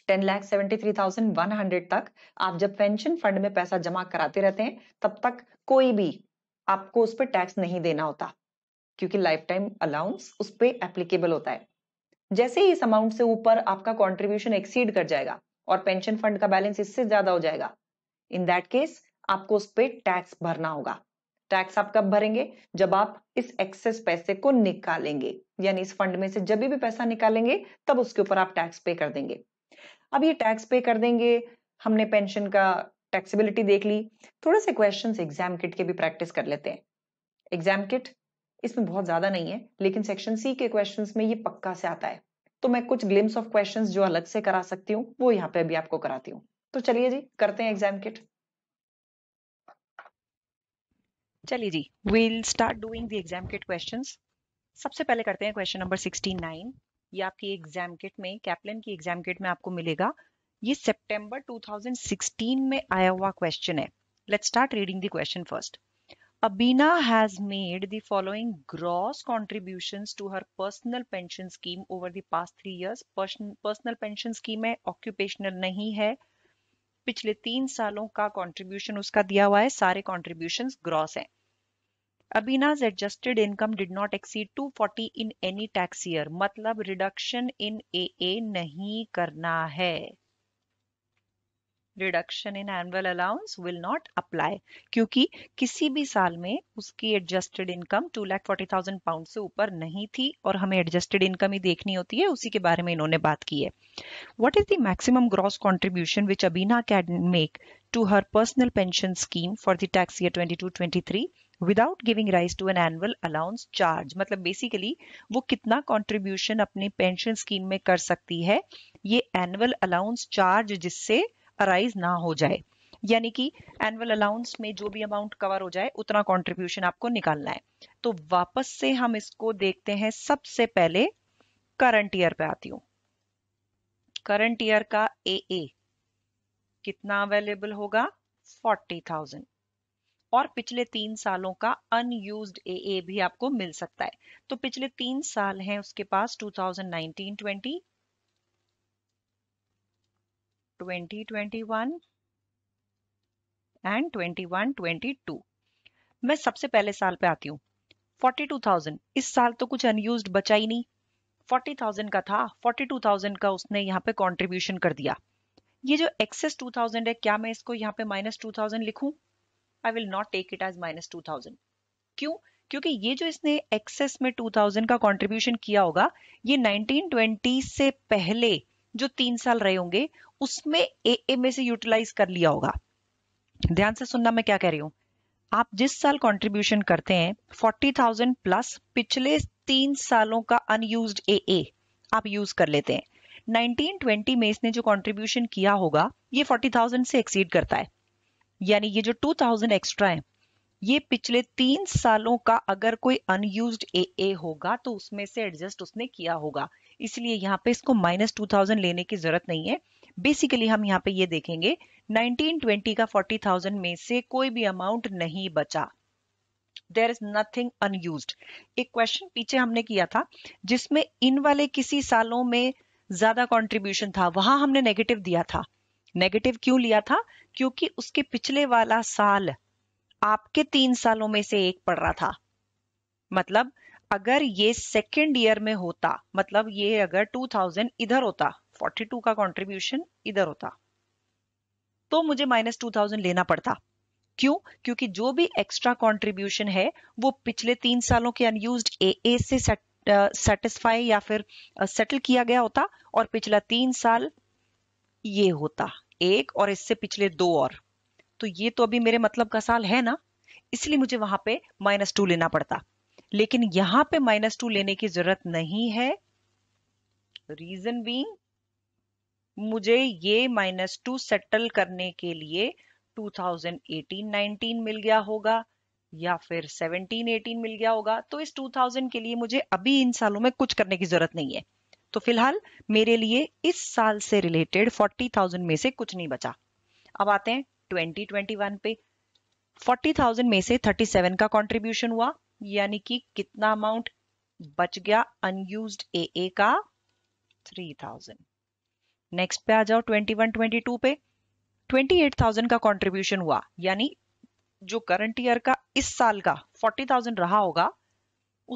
ten lakh seventy three thousand one hundred तक आप जब पेंशन फंड में पैसा जमा कराते रहते हैं तब तक कोई भी आपको उस पर टैक्स नहीं देना होता क्योंकि लाइफ टाइम अलाउंस उस पर एप्लीकेबल होता है जैसे ही इस अमाउंट से ऊपर आपका कॉन्ट्रीब्यूशन एक्सीड कर जाएगा और पेंशन फंड का बैलेंस इससे ज्यादा हो जाएगा इन दैट केस आपको उस पर टैक्स भरना होगा टैक्स आप कब भरेंगे जब आप इस एक्सेस पैसे को निकालेंगे यानी इस फंड में से जब भी पैसा निकालेंगे तब उसके ऊपर आप टैक्स पे कर देंगे अब ये टैक्स पे कर देंगे हमने पेंशन का टैक्सेबिलिटी देख ली थोड़े से क्वेश्चन एग्जाम किट के भी प्रैक्टिस कर लेते हैं एग्जाम किट इसमें बहुत ज्यादा नहीं है लेकिन सेक्शन सी के क्वेश्चन में ये पक्का से आता है तो मैं कुछ ग्लिम्स ऑफ क्वेश्चंस जो अलग से करा सकती हूँ वो यहाँ पे अभी आपको कराती हूँ तो चलिए जी करते हैं एग्जाम किट चलिए जी will start doing the exam kit question सबसे पहले करते हैं क्वेश्चन नंबर सिक्सटी नाइन ये आपकी एग्जाम किट में कैप्लन की एग्जाम किट में आपको मिलेगा ये सितंबर 2016 में आया हुआ क्वेश्चन है let's start reading the question first Abena has made the following gross contribution to her personal pension scheme over the past three years personal pension scheme है ऑक्यूपेशनल नहीं है पिछले तीन सालों का कॉन्ट्रीब्यूशन उसका दिया हुआ है सारे कॉन्ट्रीब्यूशन ग्रॉस है Abena's adjusted income did not exceed 240 in any tax year मतलब रिडक्शन इन ए नहीं करना है reduction in annual allowance will not apply क्योंकि किसी भी साल में उसकी adjusted income two lakh forty thousand pound से ऊपर नहीं थी और हमें एडजस्टेड इनकम ही देखनी होती है उसी के बारे में इन्होंने बात की है what is the maximum gross contribution which Abena can make to her personal pension scheme for the tax year twenty two twenty three without giving rise to an annual allowance charge मतलब basically वो कितना contribution अपनी pension scheme में कर सकती है ये annual allowance charge जिससे अराइज ना हो जाए यानी कि एनुअल अलाउंस में जो भी अमाउंट कवर हो जाए उतना कॉन्ट्रीब्यूशन आपको निकालना है तो वापस से हम इसको देखते हैं सबसे पहले करंट ईयर पे आती हूं करंट ईयर का ए ए कितना अवेलेबल होगा फोर्टी थाउजेंड और पिछले तीन सालों का अनयूज ए ए भी आपको मिल सकता है तो पिछले तीन साल हैं उसके पास 2019-20 2021 एंड 2122 मैं सबसे पहले साल पे आती हूँ 42,000 इस साल तो कुछ अनयूज्ड बचा ही नहीं 40,000 का था 42,000 का उसने यहाँ पे कंट्रीब्यूशन कर दिया ये जो एक्सेस 2,000 है क्या मैं इसको यहाँ पे माइनस 2,000 लिखूं I will not take it as minus 2,000 क्यों क्योंकि ये जो इसने एक्सेस में 2000 का कंट्रीब्यूशन किया होगा ये 1920 से पहले जो तीन साल रहे होंगे उसमें ए ए में से यूटिलाइज कर लिया होगा ध्यान से सुनना मैं क्या कह रही हूँ आप जिस साल कंट्रीब्यूशन करते हैं 40,000 प्लस पिछले तीन सालों का अनयूज ए आप यूज कर लेते हैं 1920 में इसने जो कंट्रीब्यूशन किया होगा ये 40,000 से एक्सीड करता है यानी ये जो 2,000 एक्स्ट्रा है ये पिछले तीन सालों का अगर कोई अनयूज ए होगा तो उसमें से एडजस्ट उसने किया होगा इसलिए यहाँ पे इसको माइनस टू थाउजेंड लेने की जरूरत नहीं है बेसिकली हम यहाँ पे ये देखेंगे 1920 का 40,000 में से कोई भी अमाउंट नहीं बचा देर इज नथिंग अनयूज एक क्वेश्चन पीछे हमने किया था जिसमें इन वाले किसी सालों में ज्यादा कॉन्ट्रीब्यूशन था वहां हमने नेगेटिव दिया था नेगेटिव क्यों लिया था क्योंकि उसके पिछले वाला साल आपके तीन सालों में से एक पड़ रहा था मतलब अगर ये सेकेंड ईयर में होता मतलब ये अगर 2000 इधर होता 42 का कॉन्ट्रीब्यूशन इधर होता तो मुझे माइनस टू लेना पड़ता क्यों क्योंकि जो भी एक्स्ट्रा कॉन्ट्रीब्यूशन है वो पिछले तीन सालों के अनयूज ए ए से सेटिस्फाई uh, या फिर सेटल किया गया होता और पिछला तीन साल ये होता एक और इससे पिछले दो और तो ये तो अभी मेरे मतलब का साल है ना इसलिए मुझे वहां पे माइनस टू लेना पड़ता लेकिन यहां पे माइनस टू लेने की जरूरत नहीं है रीजन बींग मुझे ये माइनस टू सेटल करने के लिए 2018-19 मिल गया होगा या फिर 17-18 मिल गया होगा तो इस 2000 के लिए मुझे अभी इन सालों में कुछ करने की जरूरत नहीं है तो फिलहाल मेरे लिए इस साल से रिलेटेड 40,000 में से कुछ नहीं बचा अब आते हैं 2021 पे 40,000 में से 37 का कंट्रीब्यूशन हुआ यानी कि कितना अमाउंट बच गया अनयूज ए ए का थ्री थाउजेंड नेक्स्ट पे आ जाओ ट्वेंटी वन ट्वेंटी टू पे ट्वेंटी एट थाउजेंड का कॉन्ट्रीब्यूशन हुआ यानी जो करंट ईयर का इस साल का फोर्टी थाउजेंड रहा होगा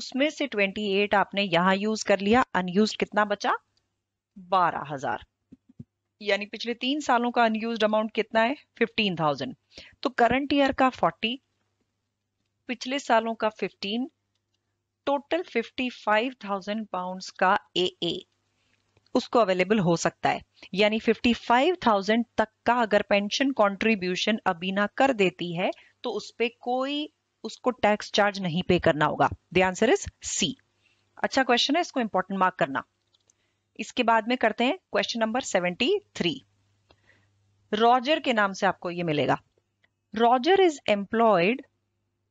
उसमें से ट्वेंटी एट आपने यहां यूज कर लिया अनयूज कितना बचा बारह हजार यानी पिछले तीन सालों का अनयूज अमाउंट कितना है फिफ्टीन थाउजेंड तो करंट ईयर का फोर्टी पिछले सालों का 15 टोटल 55,000 पाउंड्स का एए उसको अवेलेबल हो सकता है यानी 55,000 तक का अगर पेंशन कंट्रीब्यूशन अबीना कर देती है तो उस पर कोई उसको टैक्स चार्ज नहीं पे करना होगा द आंसर इज सी अच्छा क्वेश्चन है इसको इंपॉर्टेंट मार्क करना इसके बाद में करते हैं क्वेश्चन नंबर 73 रॉजर के नाम से आपको ये मिलेगा Roger is employed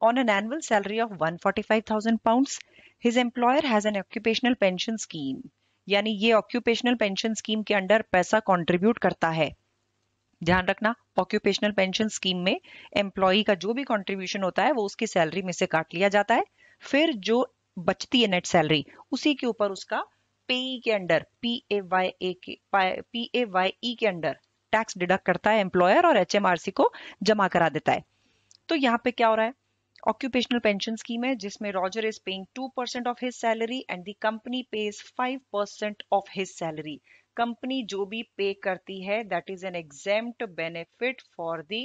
On an annual salary of 145,000 pounds, his employer has an occupational pension scheme. यानी ये ऑक्यूपेशनल पेंशन स्कीम के अंडर पैसा कंट्रीब्यूट करता है ध्यान रखना ऑक्यूपेशनल पेंशन स्कीम में एम्प्लॉय का जो भी कंट्रीब्यूशन होता है वो उसकी सैलरी में से काट लिया जाता है फिर जो बचती है नेट सैलरी उसी के ऊपर उसका पेई के under P A Y A के पी ए वाई ई के अंडर टैक्स डिडक्ट करता है एम्प्लॉयर और एच को जमा करा देता है तो यहाँ पे क्या हो रहा है ऑक्यूपेशनल पेंशन स्कीम है जिसमें Roger is paying two percent of his salary and the company pays five percent of his salary company जो भी पे करती है that is an exempt benefit for the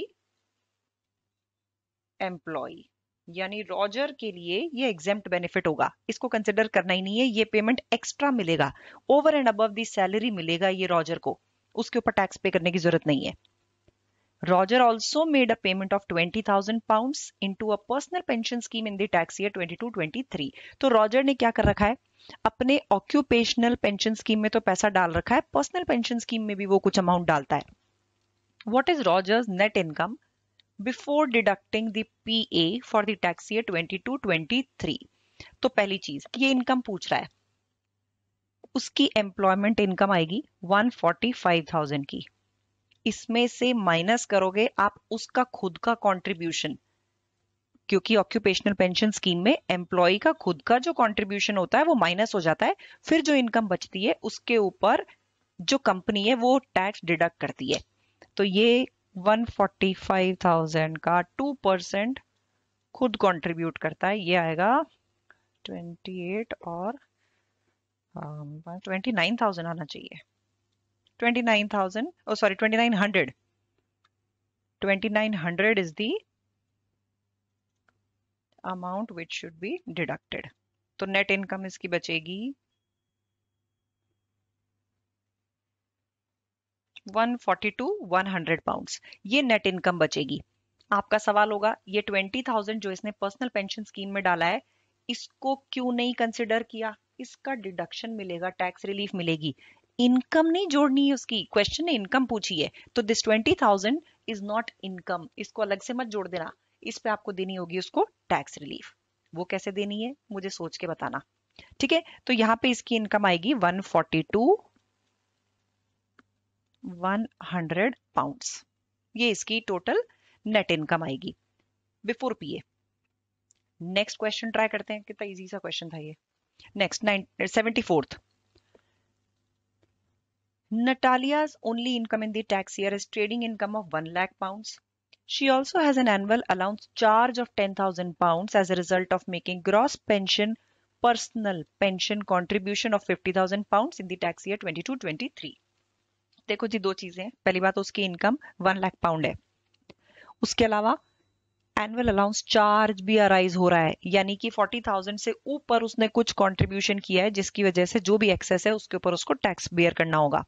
employee यानी रॉजर के लिए ये एग्जाम बेनिफिट होगा इसको कंसिडर करना ही नहीं है ये पेमेंट एक्स्ट्रा मिलेगा over and above the salary मिलेगा ये रॉजर को उसके ऊपर टैक्स पे करने की जरूरत नहीं है Roger also made a payment of 20,000 pounds into a personal pension scheme in the tax year 22-23. तो रॉजर ने क्या कर रखा है अपने occupational pension scheme में तो पैसा डाल रखा है personal pension scheme में भी वो कुछ amount डालता है what is Roger's net income before deducting the PA for the tax year 22-23 तो पहली चीज ये इनकम पूछ रहा है उसकी एम्प्लॉयमेंट इनकम आएगी 145,000 की इसमें से माइनस करोगे आप उसका खुद का कंट्रीब्यूशन क्योंकि ऑक्यूपेशनल पेंशन स्कीम में एम्प्लॉय का खुद का जो कंट्रीब्यूशन होता है वो माइनस हो जाता है फिर जो इनकम बचती है उसके ऊपर जो कंपनी है वो टैक्स डिडक्ट करती है तो ये 145,000 का 2 परसेंट खुद कंट्रीब्यूट करता है ये आएगा 28 और ट्वेंटी नाइन थाउजेंड आना चाहिए 29,000, oh sorry, 2900. 2900 is the amount which should be deducted. so net income is बचेगी bachegi 142 100 पाउंड्स ये नेट इनकम बचेगी आपका सवाल होगा ये 20,000 जो इसने पर्सनल पेंशन स्कीम में डाला है इसको क्यों नहीं कंसिडर किया इसका डिडक्शन मिलेगा टैक्स रिलीफ मिलेगी इनकम नहीं जोड़नी है उसकी क्वेश्चन ने इनकम पूछी है तो this twenty thousand is not income इसको अलग से मत जोड़ देना इस पे आपको देनी होगी उसको टैक्स रिलीफ वो कैसे देनी है मुझे सोच के बताना ठीक है तो यहाँ पे इसकी इनकम आएगी 142 100 पाउंड्स ये इसकी टोटल नेट इनकम आएगी before PA next question try करते हैं कितना इजी सा क्वेश्चन था ये next seventy fourth Natalia's only income in the tax year is trading income of 1 lakh pounds. She also has an annual allowance charge of 10,000 pounds as a result of making gross pension personal pension contribution of 50,000 pounds in the tax year 22-23. देखो जी दो चीजें पहली बात उसकी income one lakh pound है उसके अलावा annual allowance charge भी अराइज हो रहा है यानी कि 40,000 से ऊपर उसने कुछ कंट्रीब्यूशन किया है जिसकी वजह से जो भी एक्सेस है उसके ऊपर उसको टैक्स बेयर करना होगा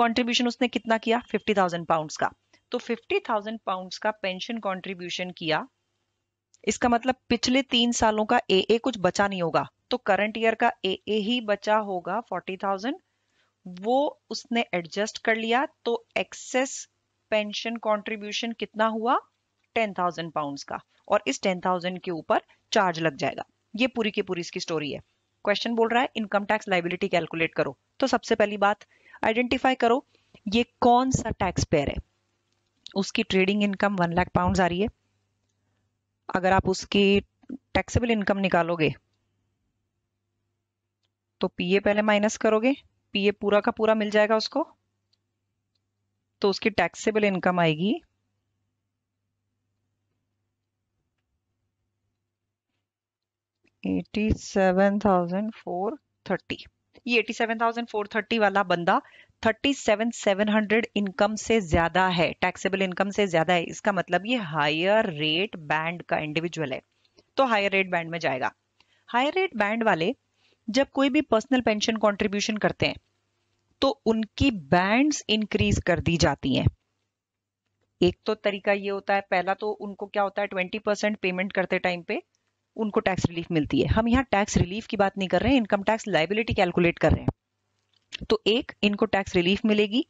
कंट्रीब्यूशन उसने कितना किया 50,000 पाउंड्स का तो 50,000 पाउंड्स का पेंशन कंट्रीब्यूशन किया इसका मतलब पिछले तीन सालों का ए ए कुछ बचा नहीं होगा तो करंट ईयर का ए ए ही बचा होगा 40,000 वो उसने एडजस्ट कर लिया तो एक्सेस पेंशन कंट्रीब्यूशन कितना हुआ 10,000 पाउंड्स का और इस 10,000 के ऊपर चार्ज लग जाएगा ये पूरी की पूरी इसकी स्टोरी है क्वेश्चन बोल रहा है इनकम टैक्स लाइबिलिटी कैलकुलेट करो तो सबसे पहली बात आइडेंटिफाई करो ये कौन सा टैक्स पेयर है उसकी trading income one lakh pound आ रही है अगर आप उसकी टैक्सेबल इनकम निकालोगे तो पीए पहले माइनस करोगे पीए पूरा का पूरा मिल जाएगा उसको तो उसकी टैक्सेबल इनकम आएगी eighty seven thousand four thirty ये 87,430 वाला बंदा 37,700 इनकम से ज्यादा है टैक्सेबल इनकम से ज्यादा है इसका मतलब ये हायर रेट बैंड का इंडिविजुअल है तो हायर रेट बैंड में जाएगा हायर रेट बैंड वाले जब कोई भी पर्सनल पेंशन कॉन्ट्रीब्यूशन करते हैं तो उनकी बैंड इंक्रीज कर दी जाती हैं एक तो तरीका ये होता है पहला तो उनको क्या होता है ट्वेंटी परसेंट पेमेंट करते टाइम पे उनको टैक्स रिलीफ मिलती है हम यहाँ टैक्स रिलीफ की बात नहीं कर रहे हैं इनकम टैक्स लाइबिलिटी कैलकुलेट कर रहे हैं तो एक इनको टैक्स रिलीफ मिलेगी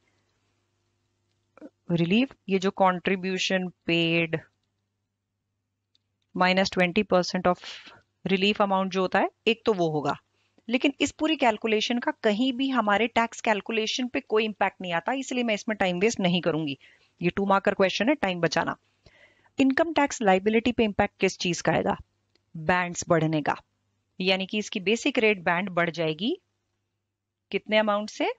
रिलीफ ये जो contribution paid minus twenty percent of relief amount जो होता है एक तो वो होगा लेकिन इस पूरी कैलकुलेशन का कहीं भी हमारे टैक्स कैलकुलेशन पे कोई इंपैक्ट नहीं आता इसलिए मैं इसमें टाइम वेस्ट नहीं करूंगी ये टू मार्कर क्वेश्चन है टाइम बचाना इनकम टैक्स लाइबिलिटी पे इंपैक्ट किस चीज का आएगा बैंड्स बढ़ने का यानी कि इसकी बेसिक रेट बैंड बढ़ जाएगी कितने अमाउंट से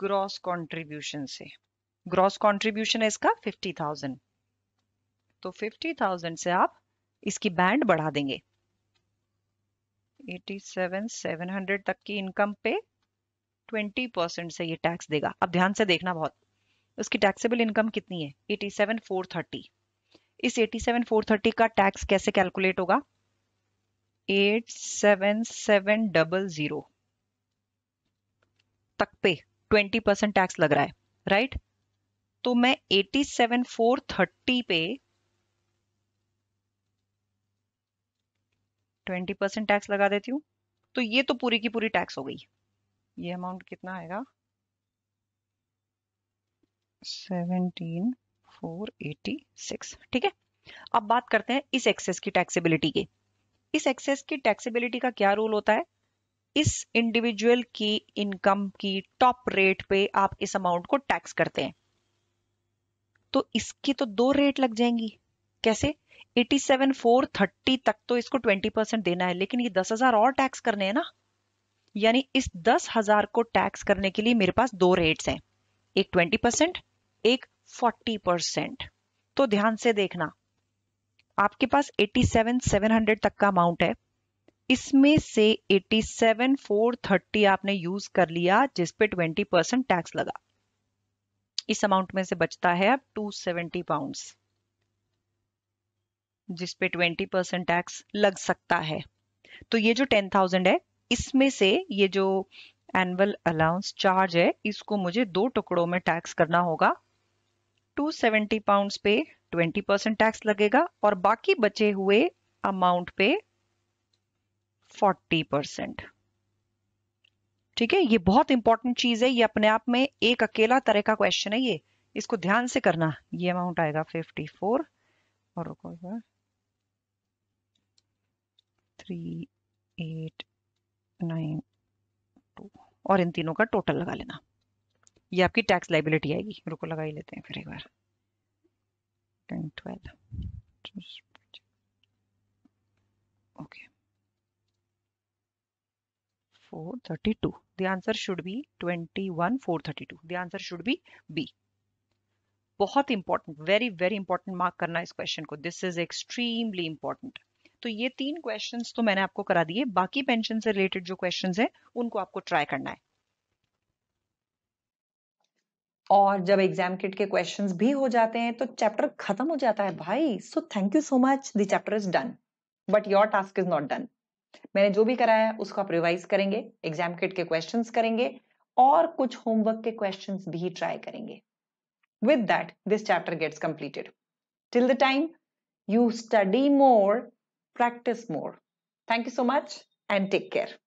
ग्रॉस कंट्रीब्यूशन से ग्रॉस कंट्रीब्यूशन है इसका 50,000 तो 50,000 से आप इसकी बैंड बढ़ा देंगे 87,700 तक की इनकम पे 20 परसेंट से ये टैक्स देगा अब ध्यान से देखना बहुत उसकी टैक्सेबल इनकम कितनी है एटी सेवन फोर थर्टी इस एटी सेवन फोर थर्टी का टैक्स कैसे कैलकुलेट होगा eight seven seven double zero तक पे ट्वेंटी परसेंट टैक्स लग रहा है राइट तो मैं एटी सेवन फोर थर्टी पे ट्वेंटी परसेंट टैक्स लगा देती हूँ तो ये तो पूरी की पूरी टैक्स हो गई ये अमाउंट कितना आएगा 17486 ठीक है अब बात करते हैं इस एक्सेस की टैक्सेबिलिटी की इस एक्सेस की टैक्सेबिलिटी का क्या रोल होता है इस इंडिविजुअल की इनकम की टॉप रेट पे आप इस अमाउंट को टैक्स करते हैं तो इसकी तो दो रेट लग जाएंगी कैसे 87,430 तक तो इसको 20 परसेंट देना है लेकिन ये 10,000 और टैक्स करने हैं ना यानी इस 10,000 को टैक्स करने के लिए मेरे पास दो रेट्स हैं एक 20 परसेंट एक 40 परसेंट तो ध्यान से देखना आपके पास 87,700 तक का अमाउंट है इसमें से 87,430 आपने यूज कर लिया जिस पे 20 परसेंट टैक्स लगा इस अमाउंट में से बचता है अब 270 सेवेंटी पाउंड्स जिसपे 20 परसेंट टैक्स लग सकता है तो ये जो 10,000 है इसमें से ये जो एनुअल अलाउंस चार्ज है इसको मुझे दो टुकड़ों में टैक्स करना होगा 270 पाउंड्स पे 20 परसेंट टैक्स लगेगा और बाकी बचे हुए अमाउंट पे 40 परसेंट ठीक है ये बहुत इंपॉर्टेंट चीज है ये अपने आप में एक अकेला तरह का क्वेश्चन है ये इसको ध्यान से करना ये अमाउंट आएगा 54 और रुको थ्री एट नाइन टू और इन तीनों का टोटल लगा लेना ये आपकी टैक्स लाइबिलिटी आएगी रुको लगा ही लेते हैं फिर एक बार ten okay four thirty two twenty one four thirty two the answer should be be बहुत important very very important mark करना इस क्वेश्चन को दिस इज एक्सट्रीमली इंपॉर्टेंट तो ये तीन क्वेश्चंस तो मैंने आपको करा दिए बाकी पेंशन से रिलेटेड जो क्वेश्चंस हैं उनको आपको ट्राई करना है और जब एग्जाम किट के क्वेश्चंस भी हो जाते हैं तो चैप्टर खत्म हो जाता है भाई so thank you so much the chapter is done but your task is not done मैंने जो भी कराया है उसको आप रिवाइज करेंगे एग्जाम किट के क्वेश्चंस करेंगे और कुछ होमवर्क के क्वेश्चंस भी ट्राई करेंगे with that this chapter gets completed till the time you study more practice more thank you so much and take care